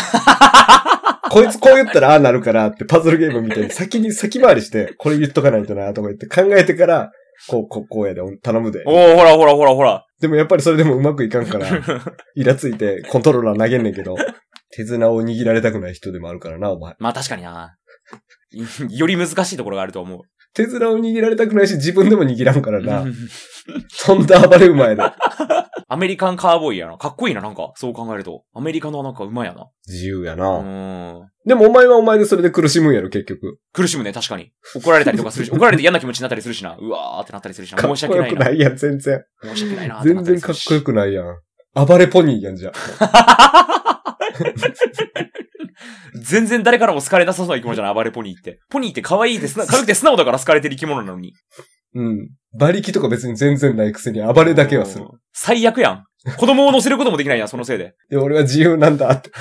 こいつこう言ったらああなるからってパズルゲームみたいに先に先回りして、これ言っとかないとなとか言って考えてから、こう、こう、こうやで、頼むで。おおほらほらほらほら。でもやっぱりそれでもうまくいかんから、イラついてコントローラー投げんねんけど、手綱を握られたくない人でもあるからな、お前。まあ確かにな。より難しいところがあると思う。手面を握られたくないし、自分でも握らんからな。そんな暴れ馬やな。アメリカンカーボーイやな。かっこいいな、なんか。そう考えると。アメリカのなんか馬やな。自由やな。うん。でもお前はお前でそれで苦しむんやろ、結局。苦しむね、確かに。怒られたりとかするし、怒られて嫌な気持ちになったりするしな。うわーってなったりするしな。申し訳ないな。かっこよくないやん、全然。申し訳ないな。全然かっこよくないやん。暴れポニーやん、じゃあ。全然誰からも好かれなさそうな生き物じゃない、暴れポニーって。ポニーって可愛いです。軽くて素直だから好かれてる生き物なのに。うん。馬力とか別に全然ないくせに暴れだけはする。最悪やん。子供を乗せることもできないやん、そのせいで。いや、俺は自由なんだって。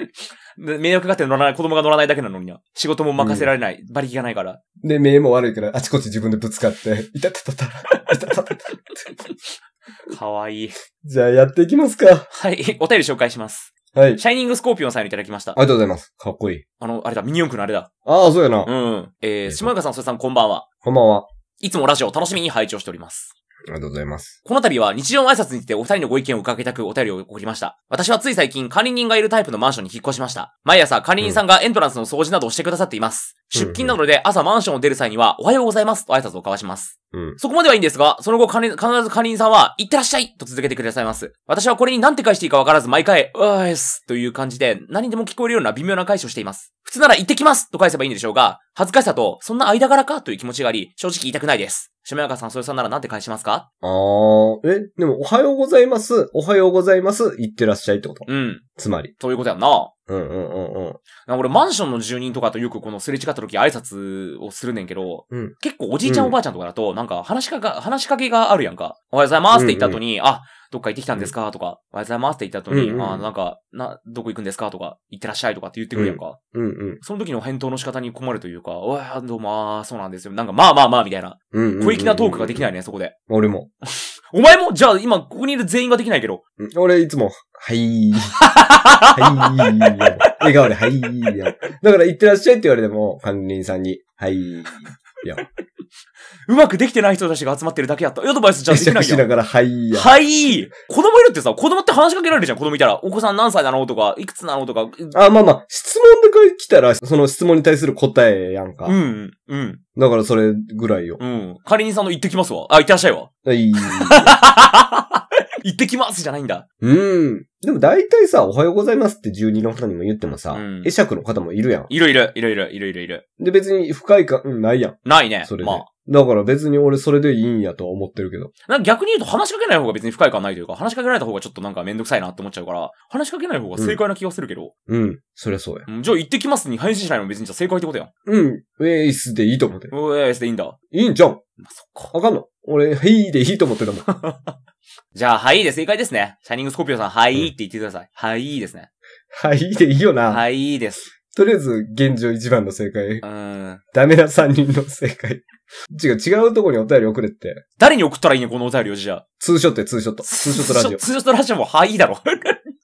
迷惑がかって乗らない、子供が乗らないだけなのにな。仕事も任せられない。うん、馬力がないから。で、目も悪いから、あちこち自分でぶつかって、い たたたた、いたたたた。かわいい。じゃあやっていきますか。はい、お便り紹介します。はい。シャイニングスコーピオンさんにいただきましたあり。がとうございます。かっこいい。あの、あれだ、ミニ四駆のあれだ。ああ、そうやな。うん。えー、島岡さん、それさん、こんばんは。こんばんは。いつもラジオ楽しみに拝聴しております。ありがとうございます。この度は日常の挨拶についてお二人のご意見を伺いたくお便りを送りました。私はつい最近管理人がいるタイプのマンションに引っ越しました。毎朝管理人さんがエントランスの掃除などをしてくださっています。うん、出勤などで朝マンションを出る際にはおはようございますと挨拶を交わします。うん、そこまではいいんですが、その後必ず管理人さんは、いってらっしゃいと続けてくださいます。私はこれに何て返していいかわからず毎回、うーいすという感じで何でも聞こえるような微妙な返しをしています。普通なら行ってきますと返せばいいんでしょうが、恥ずかしさと、そんな間柄かという気持ちがあり、正直言いたくないです。しもやかさん、それさんならなんて返しますかあー、え、でも、おはようございます、おはようございます、いってらっしゃいってことうん。つまり。そういうことやんな。うんうんうんうん。俺マンションの住人とかとよくこのすれ違った時挨拶をするねんけど、うん、結構おじいちゃんおばあちゃんとかだと、なんか話しか話しかけがあるやんか。おはようございますって言った後に、うんうん、あ、どっか行ってきたんですかとか、おはようございますって言った後に、うんうん、あ、なんか、な、どこ行くんですかとか、行ってらっしゃいとかって言ってくるやんか。うんうん、その時の返答の仕方に困るというか、おや、どうも、あそうなんですよ。なんか、まあまあまあ、みたいな。うん小粋なトークができないね、そこで。俺も。お前もじゃあ今ここにいる全員ができないけど。俺いつも。はい。はい。笑顔で、はい。だから、行ってらっしゃいって言われても、管理人さんに、はい。いや。うまくできてない人たちが集まってるだけやった。アドバイスじゃできないやん。ら、はいはい。子供いるってさ、子供って話しかけられるじゃん。子供いたら、お子さん何歳なのとか、いくつなのとか。あ、まあまあ、質問で来たら、その質問に対する答えやんか。うん、うん。だから、それぐらいよ。うん。管理人さんの行ってきますわ。あ、行ってらっしゃいわ。はい。行ってきますじゃないんだ。うん。でも大体さ、おはようございますって住人の方にも言ってもさ、うん、会釈の方もいるやん。いるいる、いるいる、いるいるいる。で、別に不快感、うん、ないやん。ないね。それまあ。だから別に俺それでいいんやとは思ってるけど。なんか逆に言うと話しかけない方が別に不快感ないというか、話しかけられた方がちょっとなんかめんどくさいなって思っちゃうから、話しかけない方が正解な気がするけど。うん。うん、そりゃそうや。うん、じゃあ行ってきますに配信しないの別にじゃあ正解ってことやん。うん。ウェイスでいいと思ってウェイスでいいんだ。いいんじゃん。まあ、そっか。あかんの俺、ヘイでいいと思ってたもん。じゃあ、はいで正解ですね。シャイニングスコーピオさん、はいって言ってください。はいですね。はいでいいよな。はいです。とりあえず、現状一番の正解。うん。ダメな三人の正解。違う、違うとこにお便り送れって。誰に送ったらいいね、このお便りをじゃあ。ツーショットや、ツーショット。ツーショットラジオ。ツーショットラジオも、はい、いいだろ。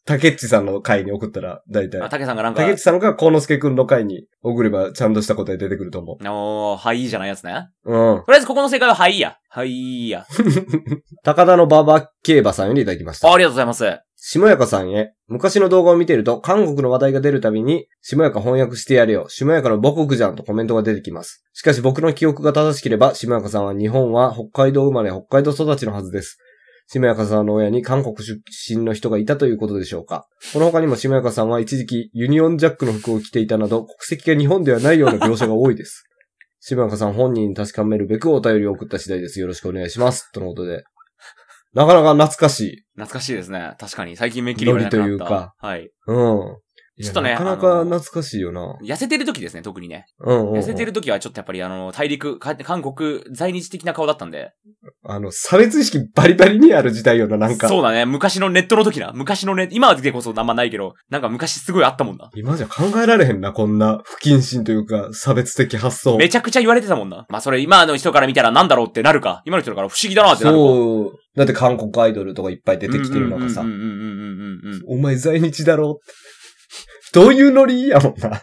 竹 内さんの回に送ったら、だいたあ、い。竹さんがなんか竹、内さんが幸之助くんの回に送れば、ちゃんとした答え出てくると思う。お ー、はい、いいじゃないやつね。う。ん。とりあえず、ここの正解は、はい、いや。はい、いや。高田の馬場競馬さんよりいただきました。ありがとうございます。しもやかさんへ、昔の動画を見ていると、韓国の話題が出るたびに、しもやか翻訳してやれよ、しもやかの母国じゃんとコメントが出てきます。しかし僕の記憶が正しければ、しもやかさんは日本は北海道生まれ、北海道育ちのはずです。しもやかさんの親に韓国出身の人がいたということでしょうか。この他にもしもやかさんは一時期ユニオンジャックの服を着ていたなど、国籍が日本ではないような描写が多いです。しもやかさん本人に確かめるべくお便りを送った次第です。よろしくお願いします。とのことで。なかなか懐かしい。懐かしいですね。確かに。最近目切りがた。というか。はい。うん。ちょっとね。なかなか懐かしいよな。痩せてる時ですね、特にね。うん、うん、痩せてる時はちょっとやっぱりあの、大陸、韓国、在日的な顔だったんで。あの、差別意識バリバリにある時代よな、なんか。そうだね。昔のネットの時な。昔のね、今はでこそあんまないけど、なんか昔すごいあったもんな。今じゃ考えられへんな、こんな不謹慎というか、差別的発想。めちゃくちゃ言われてたもんな。まあそれ今の人から見たらなんだろうってなるか。今の人から不思議だなってなるか。そう。だって韓国アイドルとかいっぱい出てきてるのがさ、お前在日だろ どういうノリやもんな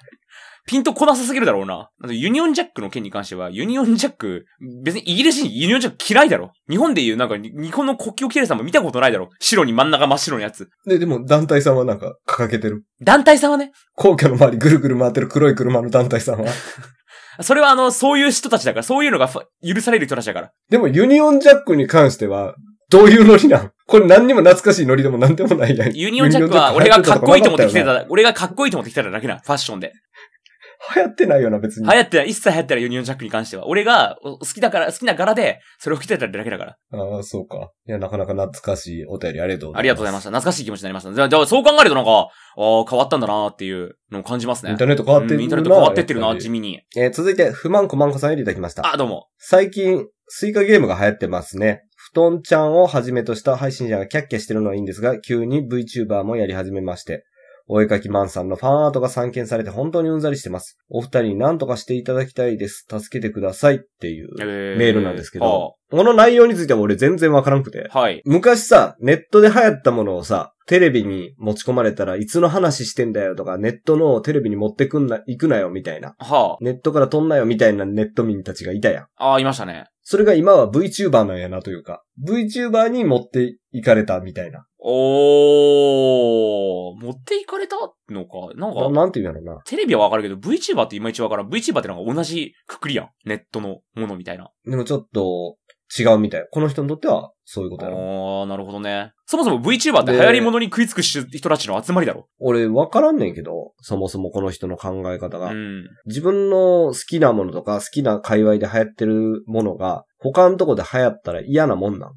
ピンとこなさすぎるだろうな。ユニオンジャックの件に関しては、ユニオンジャック、別にイギリス人ユニオンジャック嫌いだろ。日本でいうなんか、日本の国旗を着るさんも見たことないだろ。白に真ん中真っ白のやつ。で、でも団体さんはなんか掲げてる。団体さんはね。皇居の周りぐるぐる回ってる黒い車の団体さんは。それはあの、そういう人たちだから、そういうのが許される人たちだから。でもユニオンジャックに関しては、どういうノリなんこれ何にも懐かしいノリでも何でもないやん。ユニオンジャックは俺がかっこいいと思ってきてた、俺がかっこいいと思ってきてただけな、ファッションで。流行ってないよな、別に。流行ってない。一切流行ってない、ユニオンジャックに関しては。俺が好きだから、好きな柄で、それを着てただけだから。ああ、そうか。いや、なかなか懐かしいお便りありがとうございます。ありがとうございました。懐かしい気持ちになりました。じゃあ、そう考えるとなんか、ああ、変わったんだなっていうのを感じますね。インターネット変わってるな、うん、インターネット変わってってるな、地味に。えー、続いて、不満こまんこさんよりいただきました。あ、どうも。最近、スイカゲームが流行ってますね。布団ちゃんをはじめとした配信者がキャッキャしてるのはいいんですが、急に VTuber もやり始めまして、お絵かきマンさんのファンアートが散見されて本当にうんざりしてます。お二人に何とかしていただきたいです。助けてくださいっていうメールなんですけど、えー、この内容については俺全然わからんくて、はい、昔さ、ネットで流行ったものをさ、テレビに持ち込まれたらいつの話してんだよとか、ネットのテレビに持ってくんな、行くなよみたいな。はあ。ネットから飛んなよみたいなネット民たちがいたやん。ああ、いましたね。それが今は VTuber なんやなというか、VTuber に持っていかれたみたいな。おー、持っていかれたのか。なんか、ななんて言うんだろうな。テレビはわかるけど、VTuber っていまいちわからん。VTuber ってなんか同じくくりやん。ネットのものみたいな。でもちょっと、違うみたい。この人にとっては、そういうことろ。ああ、なるほどね。そもそも VTuber って流行り物に食いつく人たちの集まりだろ。俺、わからんねんけど、そもそもこの人の考え方が。うん、自分の好きなものとか、好きな界隈で流行ってるものが、他のとこで流行ったら嫌なもんなん。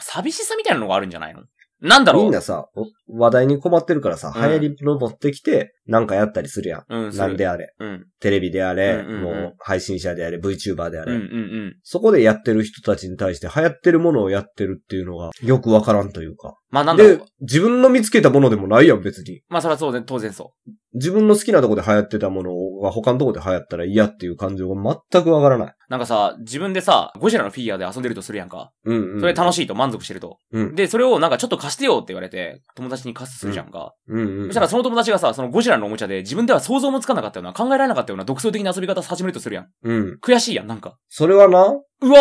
寂しさみたいなのがあるんじゃないのなんだろうみんなさ、話題に困ってるからさ、流行りの持ってきて、なんかやったりするやん。うん、なんであれ。うん。テレビであれ、うんうんうんもう配信者であれ、VTuber であうんれ、うんうん。そこでやってる人たちに対して流行ってるものをやってるっていうのがよくわからんというか。まあなんだろで自分の見つけたものでもないやん、別に。まあそれは当然、当然そう。自分の好きなとこで流行ってたものが他のとこで流行ったら嫌っていう感情が全くわからない。なんかさ、自分でさ、ゴジラのフィギュアで遊んでるとするやんか。うん、うん。それ楽しいと満足してると。うん。で、それをなんかちょっと貸してよって言われて、友達に貸すするじゃんか。うん、うん、うん。そしたらその友達がさ、そのゴジラのおもちゃで自分では想像もつかなかったような、考えられなかったような独創的な遊び方始めるとするやん。うん。悔しいやん、なんか。それはな、うわ、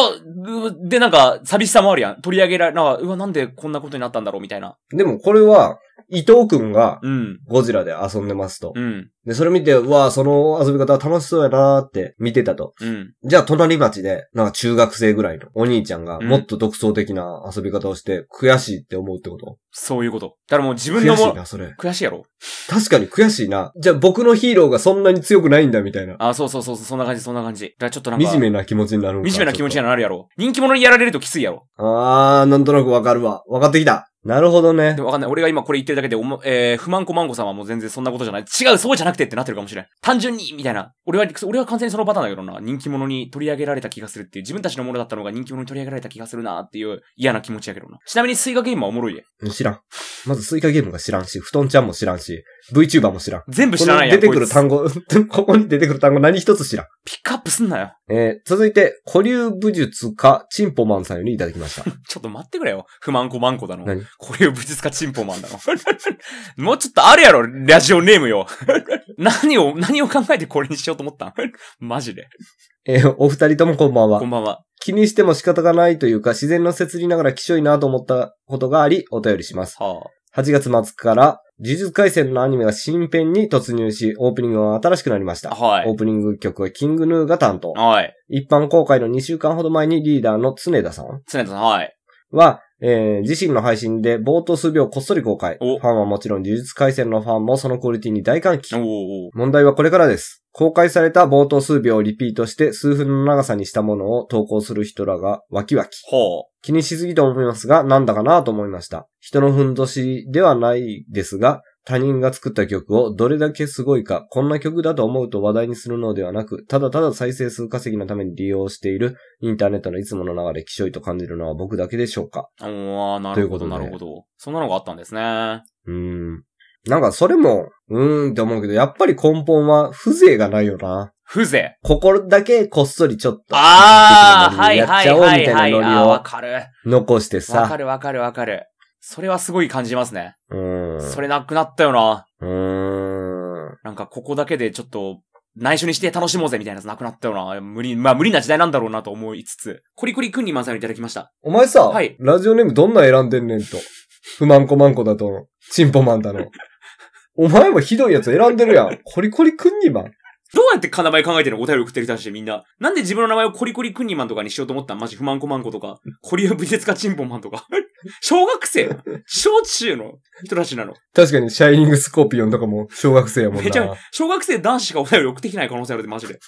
で、なんか、寂しさもあるやん。取り上げられ、なうわ、なんでこんなことになったんだろう、みたいな。でも、これは、伊藤くんが、ゴジラで遊んでますと。うん、で、それ見て、うわ、その遊び方楽しそうやなーって見てたと。うん、じゃあ、隣町で、なんか中学生ぐらいのお兄ちゃんが、もっと独創的な遊び方をして、悔しいって思うってこと、うん、そういうこと。だからもう自分のも悔しいな、それ。悔しいやろ確かに悔しいな。じゃあ僕のヒーローがそんなに強くないんだ、みたいな。あ、そうそうそう、そんな感じ、そんな感じ。だちょっとなんか。惨めな気持ちになる惨めな気持ちになるやろ。人気者にやられるときついやろ。あー、なんとなくわかるわ。わかってきた。なるほどねで。もわかんない。俺が今これ言ってるだけで、おも、えー、不満こまんこさんはもう全然そんなことじゃない。違う、そうじゃなくてってなってるかもしれん。単純にみたいな。俺は、俺は完全にそのパターンだけどな。人気者に取り上げられた気がするっていう、自分たちのものだったのが人気者に取り上げられた気がするなっていう嫌な気持ちやけどな。ちなみにスイカゲームはおもろいで。知らん。まずスイカゲームが知らんし、布団ちゃんも知らんし、VTuber も知らん。全部知らないやん。こ出てくる単語、ここに出てくる単語何一つ知らん。ピックアップすんなよ。えー、続いて、古流武術家、チンポマンさんよりいただきました。ちょっと待ってくれよ。不満こまんこだの。何こういう武術家チンポマンなの。もうちょっとあるやろ、ラジオネームよ。何を、何を考えてこれにしようと思ったんマジで。えー、お二人ともこんばんは。こんばんは。気にしても仕方がないというか、自然の説理ながら気しいなと思ったことがあり、お便りします。はあ、8月末から、呪術回戦のアニメが新編に突入し、オープニングは新しくなりました。はいオープニング曲はキングヌーが担当。はい。一般公開の2週間ほど前にリーダーの常田さん常田さん、はい。は、えー、自身の配信で冒頭数秒こっそり公開。ファンはもちろん呪術回戦のファンもそのクオリティに大歓喜。問題はこれからです。公開された冒頭数秒をリピートして数分の長さにしたものを投稿する人らがワキワキ。気にしすぎと思いますが、なんだかなと思いました。人のふんどしではないですが、他人が作った曲をどれだけすごいか、こんな曲だと思うと話題にするのではなく、ただただ再生数稼ぎのために利用しているインターネットのいつもの流れ、きしょいと感じるのは僕だけでしょうか。ああ、なるほど、なるほど。そんなのがあったんですね。うん。なんかそれも、うーんって思うけど、やっぱり根本は風情がないよな。風情。ここだけこっそりちょっと。ああ、はいはいはいはい。わかる。残してさ。わかるわかるわかる。それはすごい感じますね。うん。それなくなったよな。うん。なんかここだけでちょっと、内緒にして楽しもうぜみたいなやつなくなったよな。無理、まあ無理な時代なんだろうなと思いつつ、コリコリんにまんにいただきました。お前さ、はい、ラジオネームどんな選んでんねんと。不満こまんこだと、チンポマンだの。お前もひどいやつ選んでるやん。コリコリんにマン。どうやって名前考えてるのお便り送ってる人たちみんな。なんで自分の名前をコリコリクンニマンとかにしようと思ったんマジ不満こまんことか、コリアブリテツカチンポンマンとか。小学生小中の人たちなの。確かに、シャイニングスコーピオンとかも小学生やもんな。めちゃ、小学生男子がお便り送ってきない可能性あるで、マジで。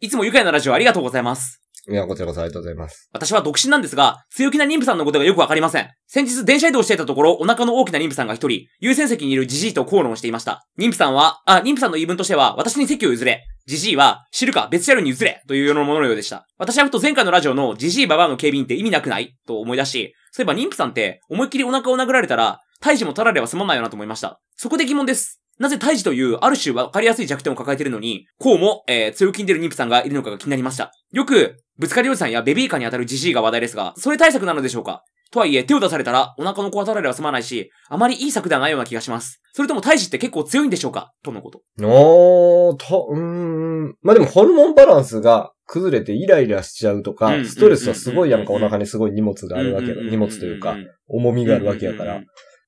いつも愉快なラジオありがとうございます。いや、こちらこそありがとうございます。私は独身なんですが、強気な妊婦さんのことがよくわかりません。先日電車移動していたところ、お腹の大きな妊婦さんが一人、優先席にいるジジイと口論していました。妊婦さんは、あ、妊婦さんの言い分としては、私に席を譲れ、ジジイは、知るか別やるに譲れというようなもののようでした。私はふと前回のラジオのジジイババアの警備員って意味なくないと思い出し、そういえば妊婦さんって、思いっきりお腹を殴られたら、胎児も取られは済まないよなと思いました。そこで疑問です。なぜ胎児というある種わかりやすい弱点を抱えているのに、こうも、えー、強気に出る妊婦さんがいるのかが気になりました。よく、ぶつかりおじさんやベビーカーに当たるじじいが話題ですが、それ対策なのでしょうかとはいえ、手を出されたら、お腹の壊さられは済まないし、あまりいい策ではないような気がします。それとも胎児って結構強いんでしょうかとのこと。おー、と、うーん。まあ、でもホルモンバランスが崩れてイライラしちゃうとか、ストレスはすごいやんかお腹にすごい荷物があるわけ荷物というか、重みがあるわけやから。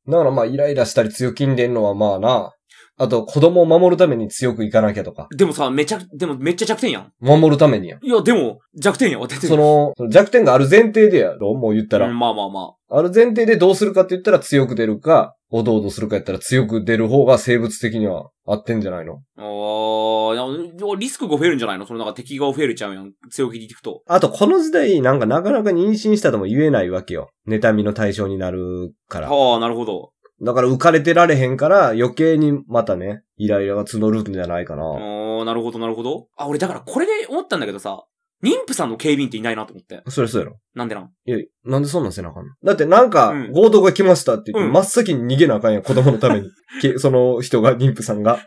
だからまあイライラしたり強気に出るのはまあな、あと、子供を守るために強くいかなきゃとか。でもさ、めちゃ、でもめっちゃ弱点やん。守るためにやん。いや、でも、弱点やん、その、その弱点がある前提でやろもう言ったら。うんまあまあまあある前提でどうするかって言ったら強く出るか、おどおどするかやったら強く出る方が生物的には合ってんじゃないのあ。あでもリスクが増えるんじゃないのそのなんか敵が増えるちゃうやん。強気に聞くと。あと、この時代、なんかなかなか妊娠したとも言えないわけよ。妬みの対象になるから。ああ、なるほど。だから浮かれてられへんから余計にまたね、イライラが募るんじゃないかな。なるほど、なるほど。あ、俺だからこれで思ったんだけどさ、妊婦さんの警備員っていないなと思って。それそうやろ。なんでなんいや、なんでそんなんせなあかんのだってなんか強盗が来ましたって言っうて、ん真っ先に逃げなあかんやん、子供のために。その人が、妊婦さんが。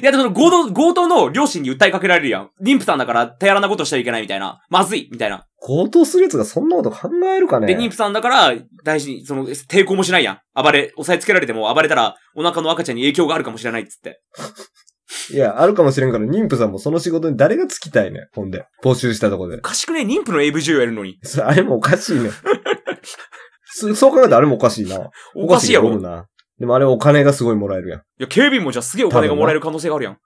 いや、でもその強盗、強盗の両親に訴えかけられるやん。妊婦さんだから手荒なことしちゃいけないみたいな。まずいみたいな。強盗するやつがそんなこと考えるかねで、妊婦さんだから、大事に、その、抵抗もしないやん。暴れ、押さえつけられても暴れたら、お腹の赤ちゃんに影響があるかもしれないっつって。いや、あるかもしれんから、妊婦さんもその仕事に誰がつきたいね。ほんで。募集したとこで。おかしくね妊婦の AV 女優やるのに。それあれもおかしいね。そそう考えたらあれもおかしいな。おかしいやろ。な。でもあれお金がすごいもらえるやん。いや、警備もじゃあすげえお金がもらえる可能性があるやん。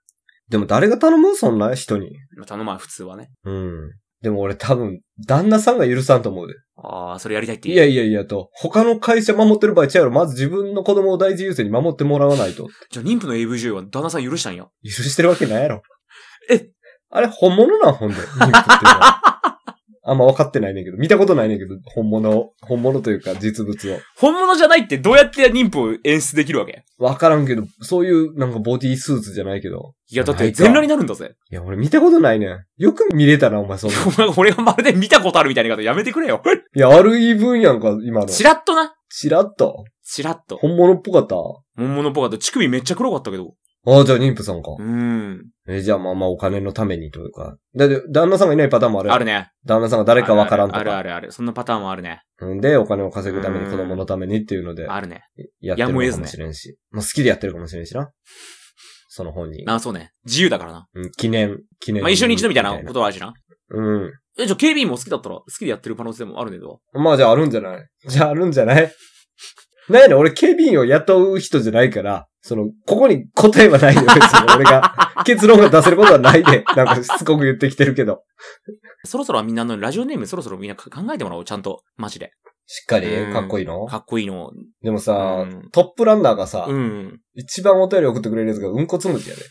でも誰が頼むそんな人に。頼まあ普通はね。うん。でも俺多分、旦那さんが許さんと思うで。ああ、それやりたいっていやいやいやと。他の会社守ってる場合ちゃうよ。まず自分の子供を大事優先に守ってもらわないと。じゃあ妊婦の AV 女優は旦那さん許したんや。許してるわけないやろ。えあれ、本物なん、ほんで。妊婦っていうのはあんま分かってないねんけど、見たことないねんけど、本物を、本物というか実物を。本物じゃないってどうやって妊婦を演出できるわけ分からんけど、そういうなんかボディースーツじゃないけど。いや、だって全裸になるんだぜ。いや、俺見たことないねん。よく見れたな、お前そんな。お前、俺がまるで見たことあるみたいな言い方やめてくれよ。いや、ある言い分やんか、今の。チラッとな。チラッと。チラッと。本物っぽかった本物っぽかった。乳首めっちゃ黒かったけど。ああ、じゃあ妊婦さんか。うん。えじゃあまあまあお金のためにというか。だって、旦那さんがいないパターンもある。あるね。旦那さんが誰かわからんとか。あるあるある。そんなパターンもあるね。んで、お金を稼ぐために子供のためにっていうので。あるね。やってるかもしれんし。ね、まあ好きでやってるかもしれんしな。その本人。あ、そうね。自由だからな。うん、記念、記念。まあ一緒に一度みたいなことはあるしな。うん。え、じゃあ警備員も好きだったら、好きでやってる可能性もあるねど。まあじゃああるんじゃないじゃああるんじゃないなんやねん、俺警備員を雇う人じゃないから、その、ここに答えはないよ、別に。俺が、結論が出せることはないで、なんかしつこく言ってきてるけど。そろそろみんなの、ラジオネームそろそろみんな考えてもらおう、ちゃんと。マジで。しっかり、かっこいいのかっこいいの。でもさ、トップランナーがさ、うん、一番お便り送ってくれるやつがうんこつむきやで、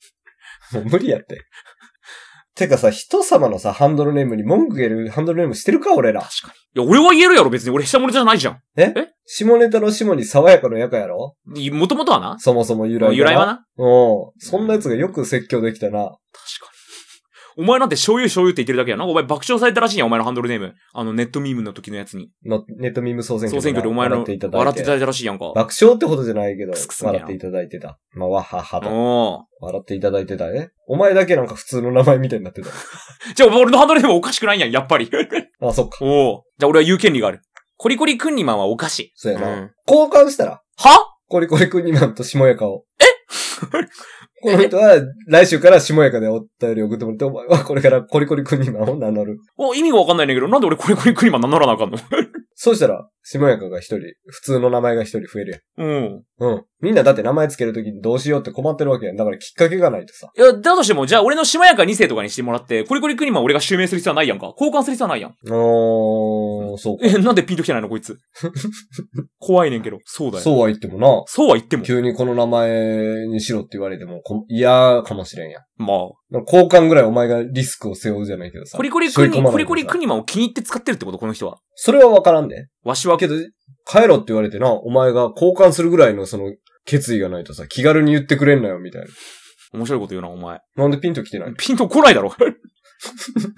もう無理やって。てかさ、人様のさ、ハンドルネームに文句言えるハンドルネームしてるか俺ら。確かに。いや、俺は言えるやろ、別に。俺、下ネタじゃないじゃん。ええ下ネタの下に爽やかのやかやろもともとはな。そもそも由来はな。由来はな。うん。そんな奴がよく説教できたな。お前なんて醤油醤油って言ってるだけやな。お前爆笑されたらしいやん、お前のハンドルネーム。あの、ネットミームの時のやつに。のネットミーム総選挙。総選挙でお前の笑っていただいたらしいやんか。爆笑ってことじゃないけど、クスクス笑っていただいてた。まあ、わははと。笑っていただいてたね。お前だけなんか普通の名前みたいになってた。じゃあ、俺のハンドルネームおかしくないやん、やっぱり。あ あ、そっか。おじゃあ、俺は言う権利がある。コリコリクンにマンはおしい。そうやな。うん、交換したら。はコリコリクンにマんとしもやかを。えこの人は、来週から下やかでお便り送ってもらって、お前はこれからコリコリクニマンを名乗る。お、意味がわかんないんだけど、なんで俺コリコリクニマン名乗らなあかんのそうしたら、しもやかが一人、普通の名前が一人増えるうん。うん。うん。みんなだって名前つけるときにどうしようって困ってるわけやん。だからきっかけがないとさ。いや、だとしても、じゃあ俺のしもやか2世とかにしてもらって、コリコリクリマン俺が襲名する必要はないやんか。交換する必要はないやん。あー、そうか。え、なんでピンときてないのこいつ。怖いねんけど。そうだよ。そうは言ってもな、そうは言っても。急にこの名前にしろって言われてもこ、嫌かもしれんやん。まあ、交換ぐらいお前がリスクを背負うじゃないけどさ。コリコリ国、コリコリマを気に入って使ってるってことこの人は。それはわからんで、ね。わしは。けど、帰ろって言われてな、お前が交換するぐらいのその決意がないとさ、気軽に言ってくれんなよ、みたいな。面白いこと言うな、お前。なんでピンと来てないピンと来ないだろ。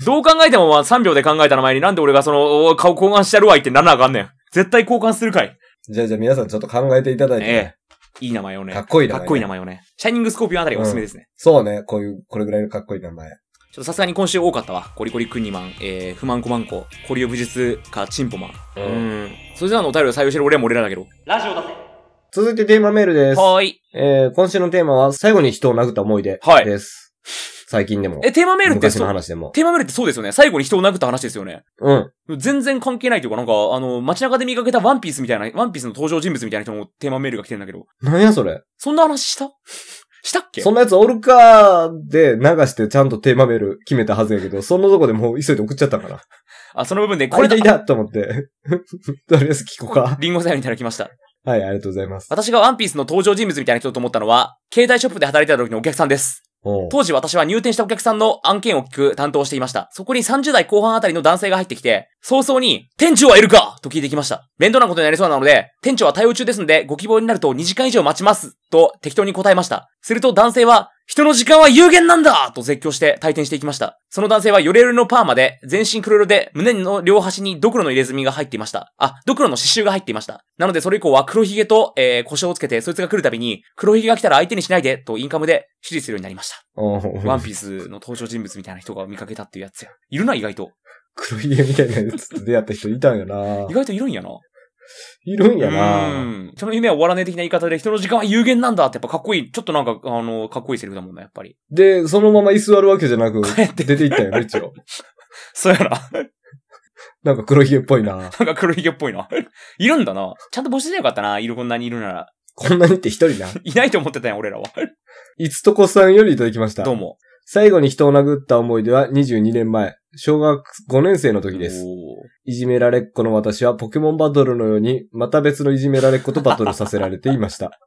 どう考えてもまあ3秒で考えたの前になんで俺がその、顔交換しちゃるわいってならなあかんねん。絶対交換するかい。じゃあじゃあ皆さんちょっと考えていただいて、ええ、いい名前をね。かっこいい名前、ね、かっこいい名前をね。シャイニングスコーピオンあたりがおすすめですね、うん、そうね。こういう、これぐらいのかっこいい名前。ちょっとさすがに今週多かったわ。コリコリクンニマン、えー、不満コマンコ、コリオ武術かチンポマン。うん。うんそれじゃあのお便りを採用してる俺はも俺らだけど。ラジオだぜ。続いてテーマメールです。はい。えー、今週のテーマは最後に人を殴った思い出です。はい。最近でも。え、テーマメールって昔の話でも。テーマメールってそうですよね。最後に人を殴った話ですよね。うん。全然関係ないというか、なんか、あの、街中で見かけたワンピースみたいな、ワンピースの登場人物みたいな人もテーマメールが来てんだけど。なんやそれ。そんな話したしたっけそんなやつおるかで流してちゃんとテーマメール決めたはずやけど、そんなとこでもう急いで送っちゃったから。あ、その部分で、これでいいだと思って。とりあえず聞こうか。リンゴさんよりいただきました。はい、ありがとうございます。私がワンピースの登場人物みたいな人と思ったのは、携帯ショップで働いてた時のお客さんです。当時私は入店したお客さんの案件を聞く担当をしていました。そこに30代後半あたりの男性が入ってきて、早々に、店長はいるかと聞いてきました。面倒なことになりそうなので、店長は対応中ですので、ご希望になると2時間以上待ちます。と適当に答えました。すると男性は、人の時間は有限なんだと絶叫して退店していきました。その男性はヨレヨレのパーマで、全身黒色で、胸の両端にドクロの入れ墨が入っていました。あ、ドクロの刺繍が入っていました。なのでそれ以降は黒ひげと、えー、故障をつけて、そいつが来るたびに、黒ひげが来たら相手にしないで、とインカムで指示するようになりました。ワンピースの登場人物みたいな人が見かけたっていうやつや。いるな、意外と。黒ひげみたいなやつ出会った人いたんやな意外といるんやな。いるんやなその夢は終わらねえ的な言い方で、人の時間は有限なんだってやっぱかっこいい。ちょっとなんか、あの、かっこいいセリフだもんね、やっぱり。で、そのまま居座るわけじゃなく、帰って出て行ったんや一応。そうやな。なんか黒ひげっぽいな。なんか黒ひげっぽいな。いるんだな。ちゃんと募集でてよかったな。いるこんなにいるなら。こんなにって一人な。いないと思ってたやん、俺らは。いつとこさんよりいただきました。どうも。最後に人を殴った思い出は22年前。小学5年生の時です。いじめられっ子の私はポケモンバトルのように、また別のいじめられっ子とバトルさせられていました。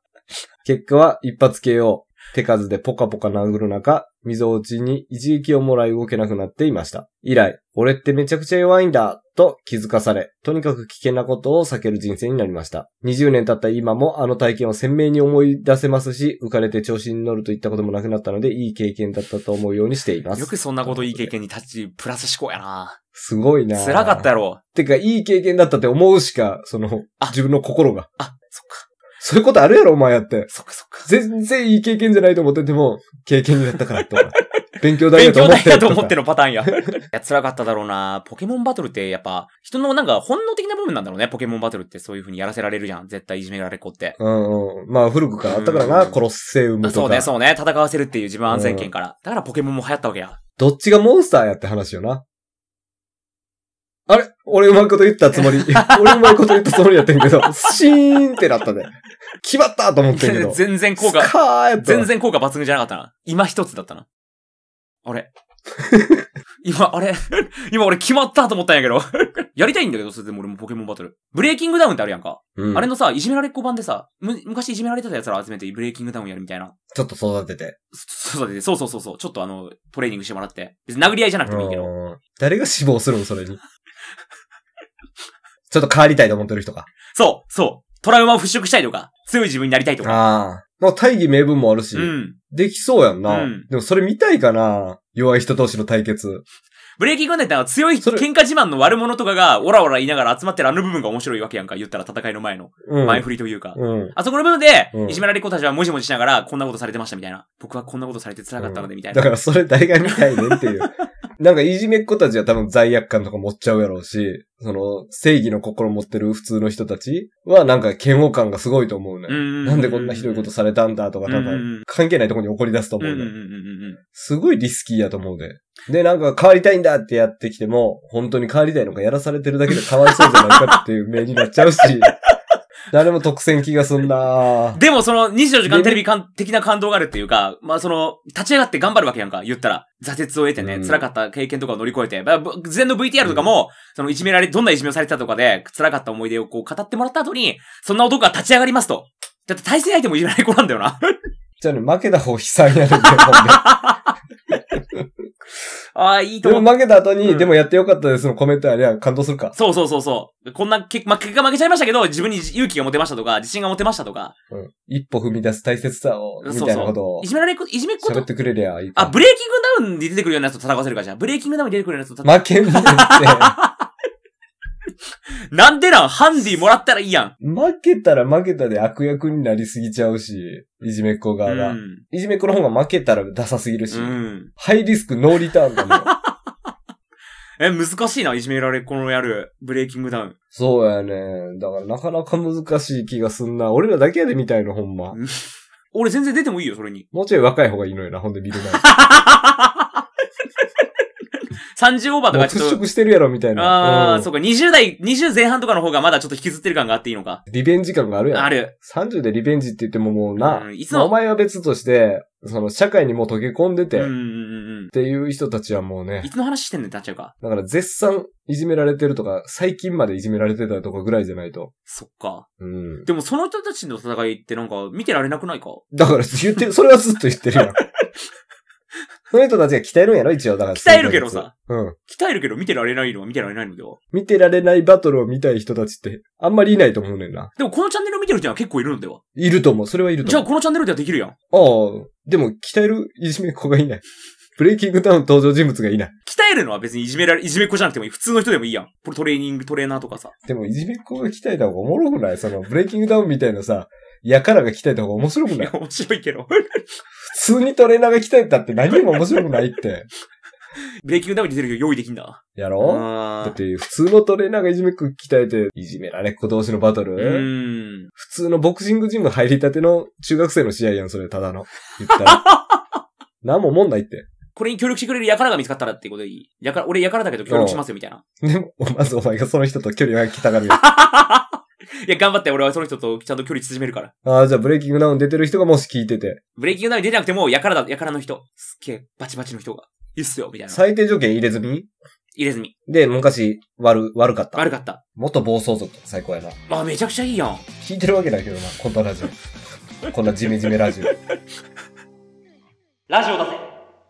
結果は一発 KO。手数でポカポカ殴る中、溝落ちに一撃をもらい動けなくなっていました。以来、俺ってめちゃくちゃ弱いんだ、と気づかされ、とにかく危険なことを避ける人生になりました。20年経った今もあの体験を鮮明に思い出せますし、浮かれて調子に乗るといったこともなくなったので、いい経験だったと思うようにしています。よくそんなこといい経験に立ち、プラス思考やなすごいな辛かったやろ。てか、いい経験だったって思うしか、その、自分の心が。あ、そっか。そういうことあるやろ、お前やって。そっかそっか。全然いい経験じゃないと思ってても、経験になったからと。勉強代だと思って。勉強代だと思ってのパターンや。いや、辛かっただろうなポケモンバトルってやっぱ、人のなんか本能的な部分なんだろうね。ポケモンバトルってそういう風にやらせられるじゃん。絶対いじめられっ子って。うんうん。まあ、古くからあったからな、うん、殺せうむとか。そうね、そうね。戦わせるっていう自分安全圏から。うん、だからポケモンも流行ったわけや。どっちがモンスターやって話よな。あれ俺うまいこと言ったつもり。俺うまいこと言ったつもりやってんけど、シーンってなったで、ね。決まったと思ってんけど。全然効果、全然効果抜群じゃなかったな。今一つだったな。あれ 今、あれ 今俺決まったと思ったんやけど やりたいんだけど、それでも俺もポケモンバトル。ブレイキングダウンってあるやんか。うん、あれのさ、いじめられっ子版でさ、む、昔いじめられてた奴ら集めてブレイキングダウンやるみたいな。ちょっと育てて。育てて、そうそうそうそう。ちょっとあの、トレーニングしてもらって。別に殴り合いじゃなくてもいいけど。誰が死亡するの、それに。ちょっと変わりたいと思ってる人か。そう、そう。トラウマを払拭したいとか、強い自分になりたいとか。ああ。まあ、大義名分もあるし、うん、できそうやんな。うん、でもそれ見たいかな弱い人同士の対決。ブレーキングネタは強い喧嘩自慢の悪者とかが、オラオラ言いながら集まってるあの部分が面白いわけやんか。言ったら戦いの前の。前振りというか。うん、あそこの部分で、いじめられっ子たちはもじもじしながら、こんなことされてましたみたいな。僕はこんなことされて辛かったので、みたいな、うん、だからそれ誰が見たいねんっていう。なんかいじめっ子たちは多分罪悪感とか持っちゃうやろうし、その正義の心持ってる普通の人たちはなんか嫌悪感がすごいと思うね。なんでこんなひどいことされたんだとか多分関係ないとこに怒り出すと思うね。すごいリスキーやと思うで。で、なんか変わりたいんだってやってきても、本当に変わりたいのかやらされてるだけでかわいそうじゃないかっていう目になっちゃうし、誰も特選気がすんなでもその24時間テレビ的な感動があるっていうか、まあその、立ち上がって頑張るわけやんか、言ったら。挫折を得てね、うん、辛かった経験とかを乗り越えて、まあ、前の VTR とかも、うん、そのいじめられ、どんないじめをされてたとかで、辛かった思い出をこう語ってもらった後に、そんな男が立ち上がりますと。だって対戦相手もいじめられっ子なんだよな。じゃあね、負けた方悲惨やるけど、ああ、いいと思う。も負けた後に、うんでもやってよかったですのコメントありゃ感動するか。そうそうそうそう。こんな結、ま結果負けちゃいましたけど、自分に勇気が持てましたとか、自信が持てましたとか。うん。一歩踏み出す大切さを、みたいなことをいじめられいじめっこ喋ってくれりゃいいあ、ブレイキングダウンに出てくるようなやつと戦わせるかじゃあ。ブレイキングダウンに出てくるようなやつと戦負けんもんって。なんでなんハンディもらったらいいやん。負けたら負けたで悪役になりすぎちゃうし、いじめっ子側が。うん、いじめっ子の方が負けたらダサすぎるし。うん、ハイリスクノーリターンだもん。え、難しいな、いじめられっ子のやる、ブレイキングダウン。そうやね。だからなかなか難しい気がすんな。俺らだけやでみたいな、ほんま。俺全然出てもいいよ、それに。もうちょい若い方がいいのよな、ほんで見る前。30オーバーとかちょっと。払してるやろみたいな。ああ、うん、そうか。20代、20前半とかの方がまだちょっと引きずってる感があっていいのか。リベンジ感があるやん。ある。30でリベンジって言ってももうな、うん、いつも、お前は別として、その社会にもう溶け込んでて、っていう人たちはもうね。いつの話してんのってなっちゃうか。だから絶賛いじめられてるとか、最近までいじめられてたとかぐらいじゃないと。そっか。うん。でもその人たちの戦いってなんか見てられなくないかだから言って、それはずっと言ってるやん。その人たちが鍛えるんやろ一応。だから。鍛えるけどさ。うん。鍛えるけど見てられないのは見てられないのでは。見てられないバトルを見たい人たちって、あんまりいないと思うねんな。でもこのチャンネルを見てる人は結構いるのではいると思う。それはいると思う。じゃあこのチャンネルではできるやん。ああ、でも鍛えるいじめっ子がいない。ブレイキングダウン登場人物がいない。鍛えるのは別にいじめられ、いじめっ子じゃなくてもいい。普通の人でもいいやん。これトレーニングトレーナーとかさ。でもいじめっ子が鍛えた方がおもろくないそのブレイキングダウンみたいなさ、やからが鍛えた方が面白くいないや、面白いけど。普通にトレーナーが鍛えたって何も面白くないって。ブレーキングダウンに出るけど用意できんだ。やろだって普通のトレーナーがいじめく鍛えて、いじめられっ子同士のバトルうん普通のボクシングジム入りたての中学生の試合やん、それ、ただの。言ったら。何ももんないって。これに協力してくれる輩が見つかったらってことでいい。やから、俺やからだけど協力しますよ、みたいな。でも、まずお前がその人と距離が来たがるよ。いや、頑張って、俺はその人とちゃんと距離縮めるから。ああ、じゃあブレイキングダウン出てる人がもし聞いてて。ブレイキングダウン出てなくても、やからだ、やからの人。すっげえ、バチバチの人が。いいっすよ、みたいな。最低条件入れずに入れずに。で、昔、悪、悪かった。悪かった。元暴走族最高やな。まあ、めちゃくちゃいいやん。聞いてるわけだけどな、こんなラジオ。こんなジメジメラジオ。ラジオだぜ。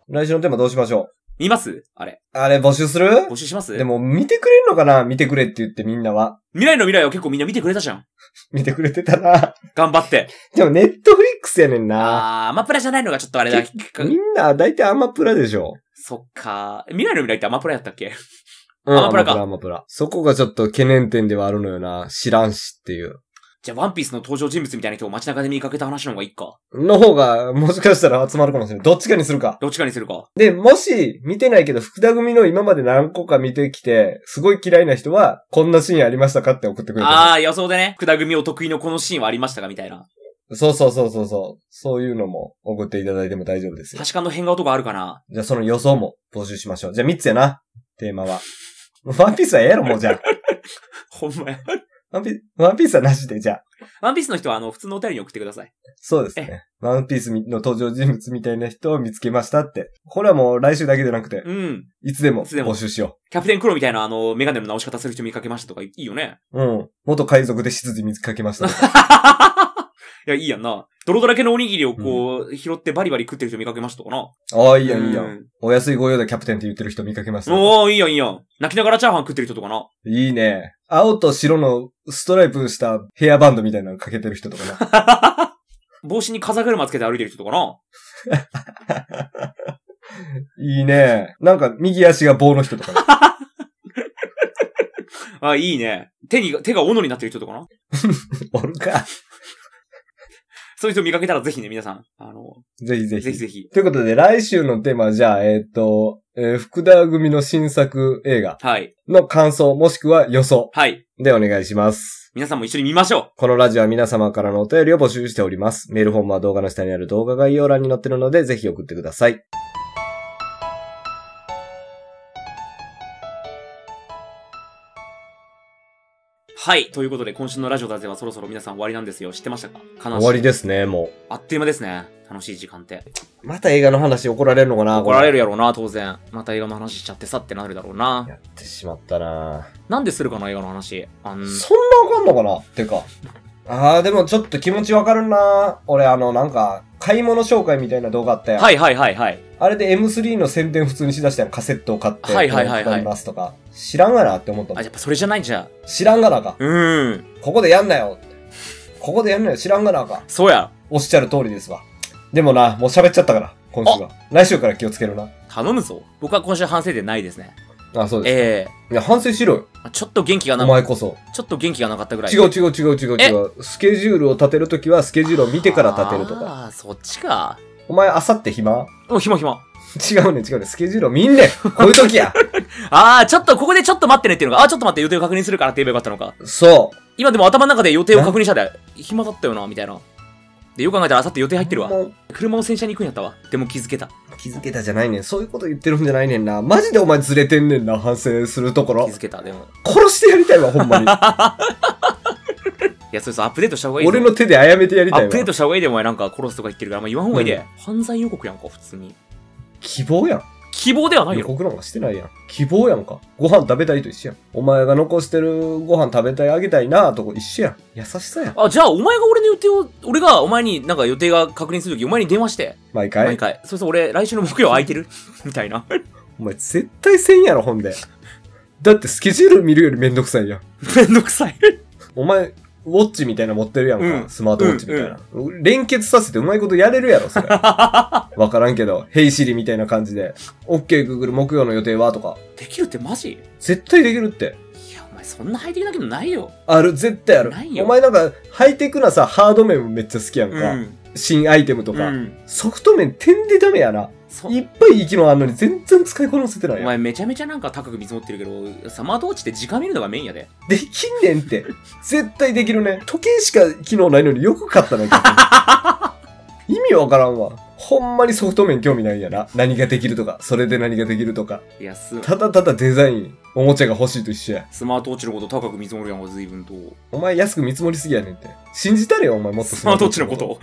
来週のテーマどうしましょう見ますあれ。あれ募集する募集しますでも、見てくれるのかな見てくれって言ってみんなは。未来の未来を結構みんな見てくれたじゃん。見てくれてたな。頑張って。でも、ネットフリックスやねんな。あー、アマプラじゃないのがちょっとあれだ。みんな、だいたいアマプラでしょ。そっか。未来の未来ってアマプラやったっけうん、アマプラかアマプラ。そこがちょっと懸念点ではあるのよな。知らんしっていう。じゃあ、ワンピースの登場人物みたいな人を街中で見かけた話の方がいいか。の方が、もしかしたら集まるかもしれない。どっちかにするか。どっちかにするか。で、もし、見てないけど、福田組の今まで何個か見てきて、すごい嫌いな人は、こんなシーンありましたかって送ってくれる。ああ、予想でね。福田組お得意のこのシーンはありましたかみたいな。そうそうそうそうそう。そういうのも送っていただいても大丈夫ですよ。確かの変顔とかあるかなじゃあその予想も募集しましょう。じゃあ3つやな。テーマは。ワンピースはええやろ、もうじゃあ。ほんまや。ワンピース、ワンピースはなしで、じゃあ。ワンピースの人は、あの、普通のお便りに送ってください。そうですね。ワンピースの登場人物みたいな人を見つけましたって。これはもう来週だけじゃなくて、うん。いつでも募集しよう。キャプテンクロみたいな、あの、メガネの直し方する人見かけましたとか、いいよね。うん。元海賊で執事見つかけました。いや、いいやんな。泥だらけのおにぎりをこう、拾ってバリバリ食ってる人見かけましたかな。ああ、いいやん、いいやん。お安いご用でキャプテンって言ってる人見かけますおおいいやん、いいやん。泣きながらチャーハン食ってる人とかな。いいね。青と白のストライプしたヘアバンドみたいなのかけてる人とかな。帽子に風車つけて歩いてる人とかな。いいね。なんか、右足が棒の人とかな。あ、いいね。手に、手が斧になってる人とかな。おるか。そういう人見かけたらぜひね、皆さん、あの、ぜひぜひ。ぜひぜひ。ということで、来週のテーマじゃあ、えっ、ー、と、えー、福田組の新作映画。はい。の感想、もしくは予想。はい。でお願いします。皆さんも一緒に見ましょうこのラジオは皆様からのお便りを募集しております。メールフォームは動画の下にある動画概要欄に載ってるので、ぜひ送ってください。はい。ということで、今週のラジオだぜはそろそろ皆さん終わりなんですよ。知ってましたか悲しい。終わりですね、もう。あっという間ですね。楽しい時間って。また映画の話怒られるのかな怒られるやろうな、当然。また映画の話しちゃってさってなるだろうな。やってしまったななんでするかな、映画の話。あんそんなわかんのかなてか。あー、でもちょっと気持ちわかるな俺、あの、なんか、買い物紹介みたいな動画あったよ。はいはいはいはい。あれで M3 の宣伝普通にしだしたらカセットを買って、はいはいはい、はい。ますとか。知らんがなって思ったあ、やっぱそれじゃないんじゃ。知らんがなか。うん。ここでやんなよ。ここでやんなよ。知らんがなか。そうや。おっしゃる通りですわ。でもな、もう喋っちゃったから、今週は。来週から気をつけるな。頼むぞ。僕は今週反省点ないですね。あ、そうです。ええー、いや、反省しろよ。ちょっと元気がなかった。お前こそ。ちょっと元気がなかったぐらい。違う違う違う違う違う。スケジュールを立てるときは、スケジュールを見てから立てるとか。ああ、そっちか。お前、あさって暇お、暇暇。違うね、違うね。スケジュールを見んねん。こういう時や。あー、ちょっと、ここでちょっと待ってねっていうのが、あー、ちょっと待って、予定を確認するからって言えばよかったのか。そう。今でも頭の中で予定を確認したで、暇だったよな、みたいな。で、よく考えたら、あさって予定入ってるわ。車を洗車に行くんやったわ。でも気づけた。気づけたじゃないねん。そういうこと言ってるんじゃないねんな。マジでお前ずれてんねんな、反省するところ。気づけた、でも。殺してやりたいわ、ほんまに。や、そそう、アップデートした方がいい。俺の手であやめてやりたいアップデートした方がいいで、お前なんか殺すとか言ってるから、まあ、言わん方がいいで、うん、犯罪予告やんか、普通に。希望やん。希望ではないよ。予告なんかしてないやん。希望やんか。ご飯食べたいと一緒やん。お前が残してるご飯食べたいあげたいなとこ一緒やん。優しさやん。あ、じゃあお前が俺の予定を、俺がお前になんか予定が確認するときお前に電話して。毎回毎回。そうそう、俺来週の木曜空いてる みたいな。お前絶対せんやろ、ほんで。だってスケジュール見るよりめんどくさいやん。めんどくさいお前、ウォッチみたいな持ってるやんか、うんスマートウォッチみたいな、連結させてうまいことやれるやろ、それ。わからんけど、ヘイシリみたいな感じで、OK Google 木曜の予定はとか、できるってマジ絶対できるって。いや、お前そんなハイテクなけどないよ。ある、絶対あるない。よお前なんか、ハイテクなさ、ハード面めっちゃ好きやんうか。ん。新アイテムとうか、ん。ソフト面点でダメやな。いっぱいいい機能あんのに全然使いこなせてないお前めちゃめちゃなんか高く見積もってるけど、サマートウォッチって時間見るのがメインやで。できんねんって。絶対できるね。時計しか機能ないのによく買ったな、意味わからんわ。ほんまにソフト面興味ないんやな。何ができるとか、それで何ができるとか。いや、す、ただただデザインおもちゃが欲しいと一緒や。スマートウォッチのこと高く見積もるやんか、随分と。お前安く見積もりすぎやねんって。信じたれよ、お前もっとスマートウォッチのこと。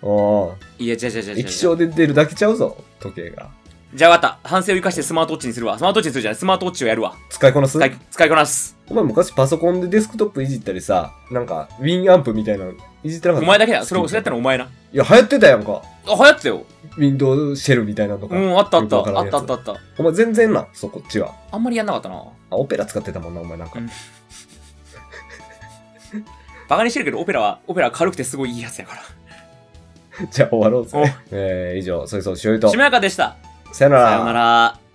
と。いや、じゃじゃじゃうじゃ。液晶で出るだけちゃうぞ、時計が。じゃあ分かった。反省を生かしてスマートウォッチにするわ。スマートウォッチにするじゃん。スマートウォッチをやるわ。使いこなす使い、使いこなす。お前昔パソコンでデスクトップいじったりさ、なんか、ウィンアンプみたいないじってなかっお前だけだ。それ、それやったらお前な。いや、流行ってたやんか。あ、流行ってたよ。ウィンド o シェルみたいなとか。うん、あったあった。あったあったあった。お前全然な、そこっちは。あんまりやんなかったな。あ、オペラ使ってたもんな、お前なんか。うんバカにしてるけど、オペラは、オペラ軽くてすごいいいやつやから。じゃあ終わろうぜ。えー、以上、そイそう、しおりと。しめやかでした。さよなら。さよなら。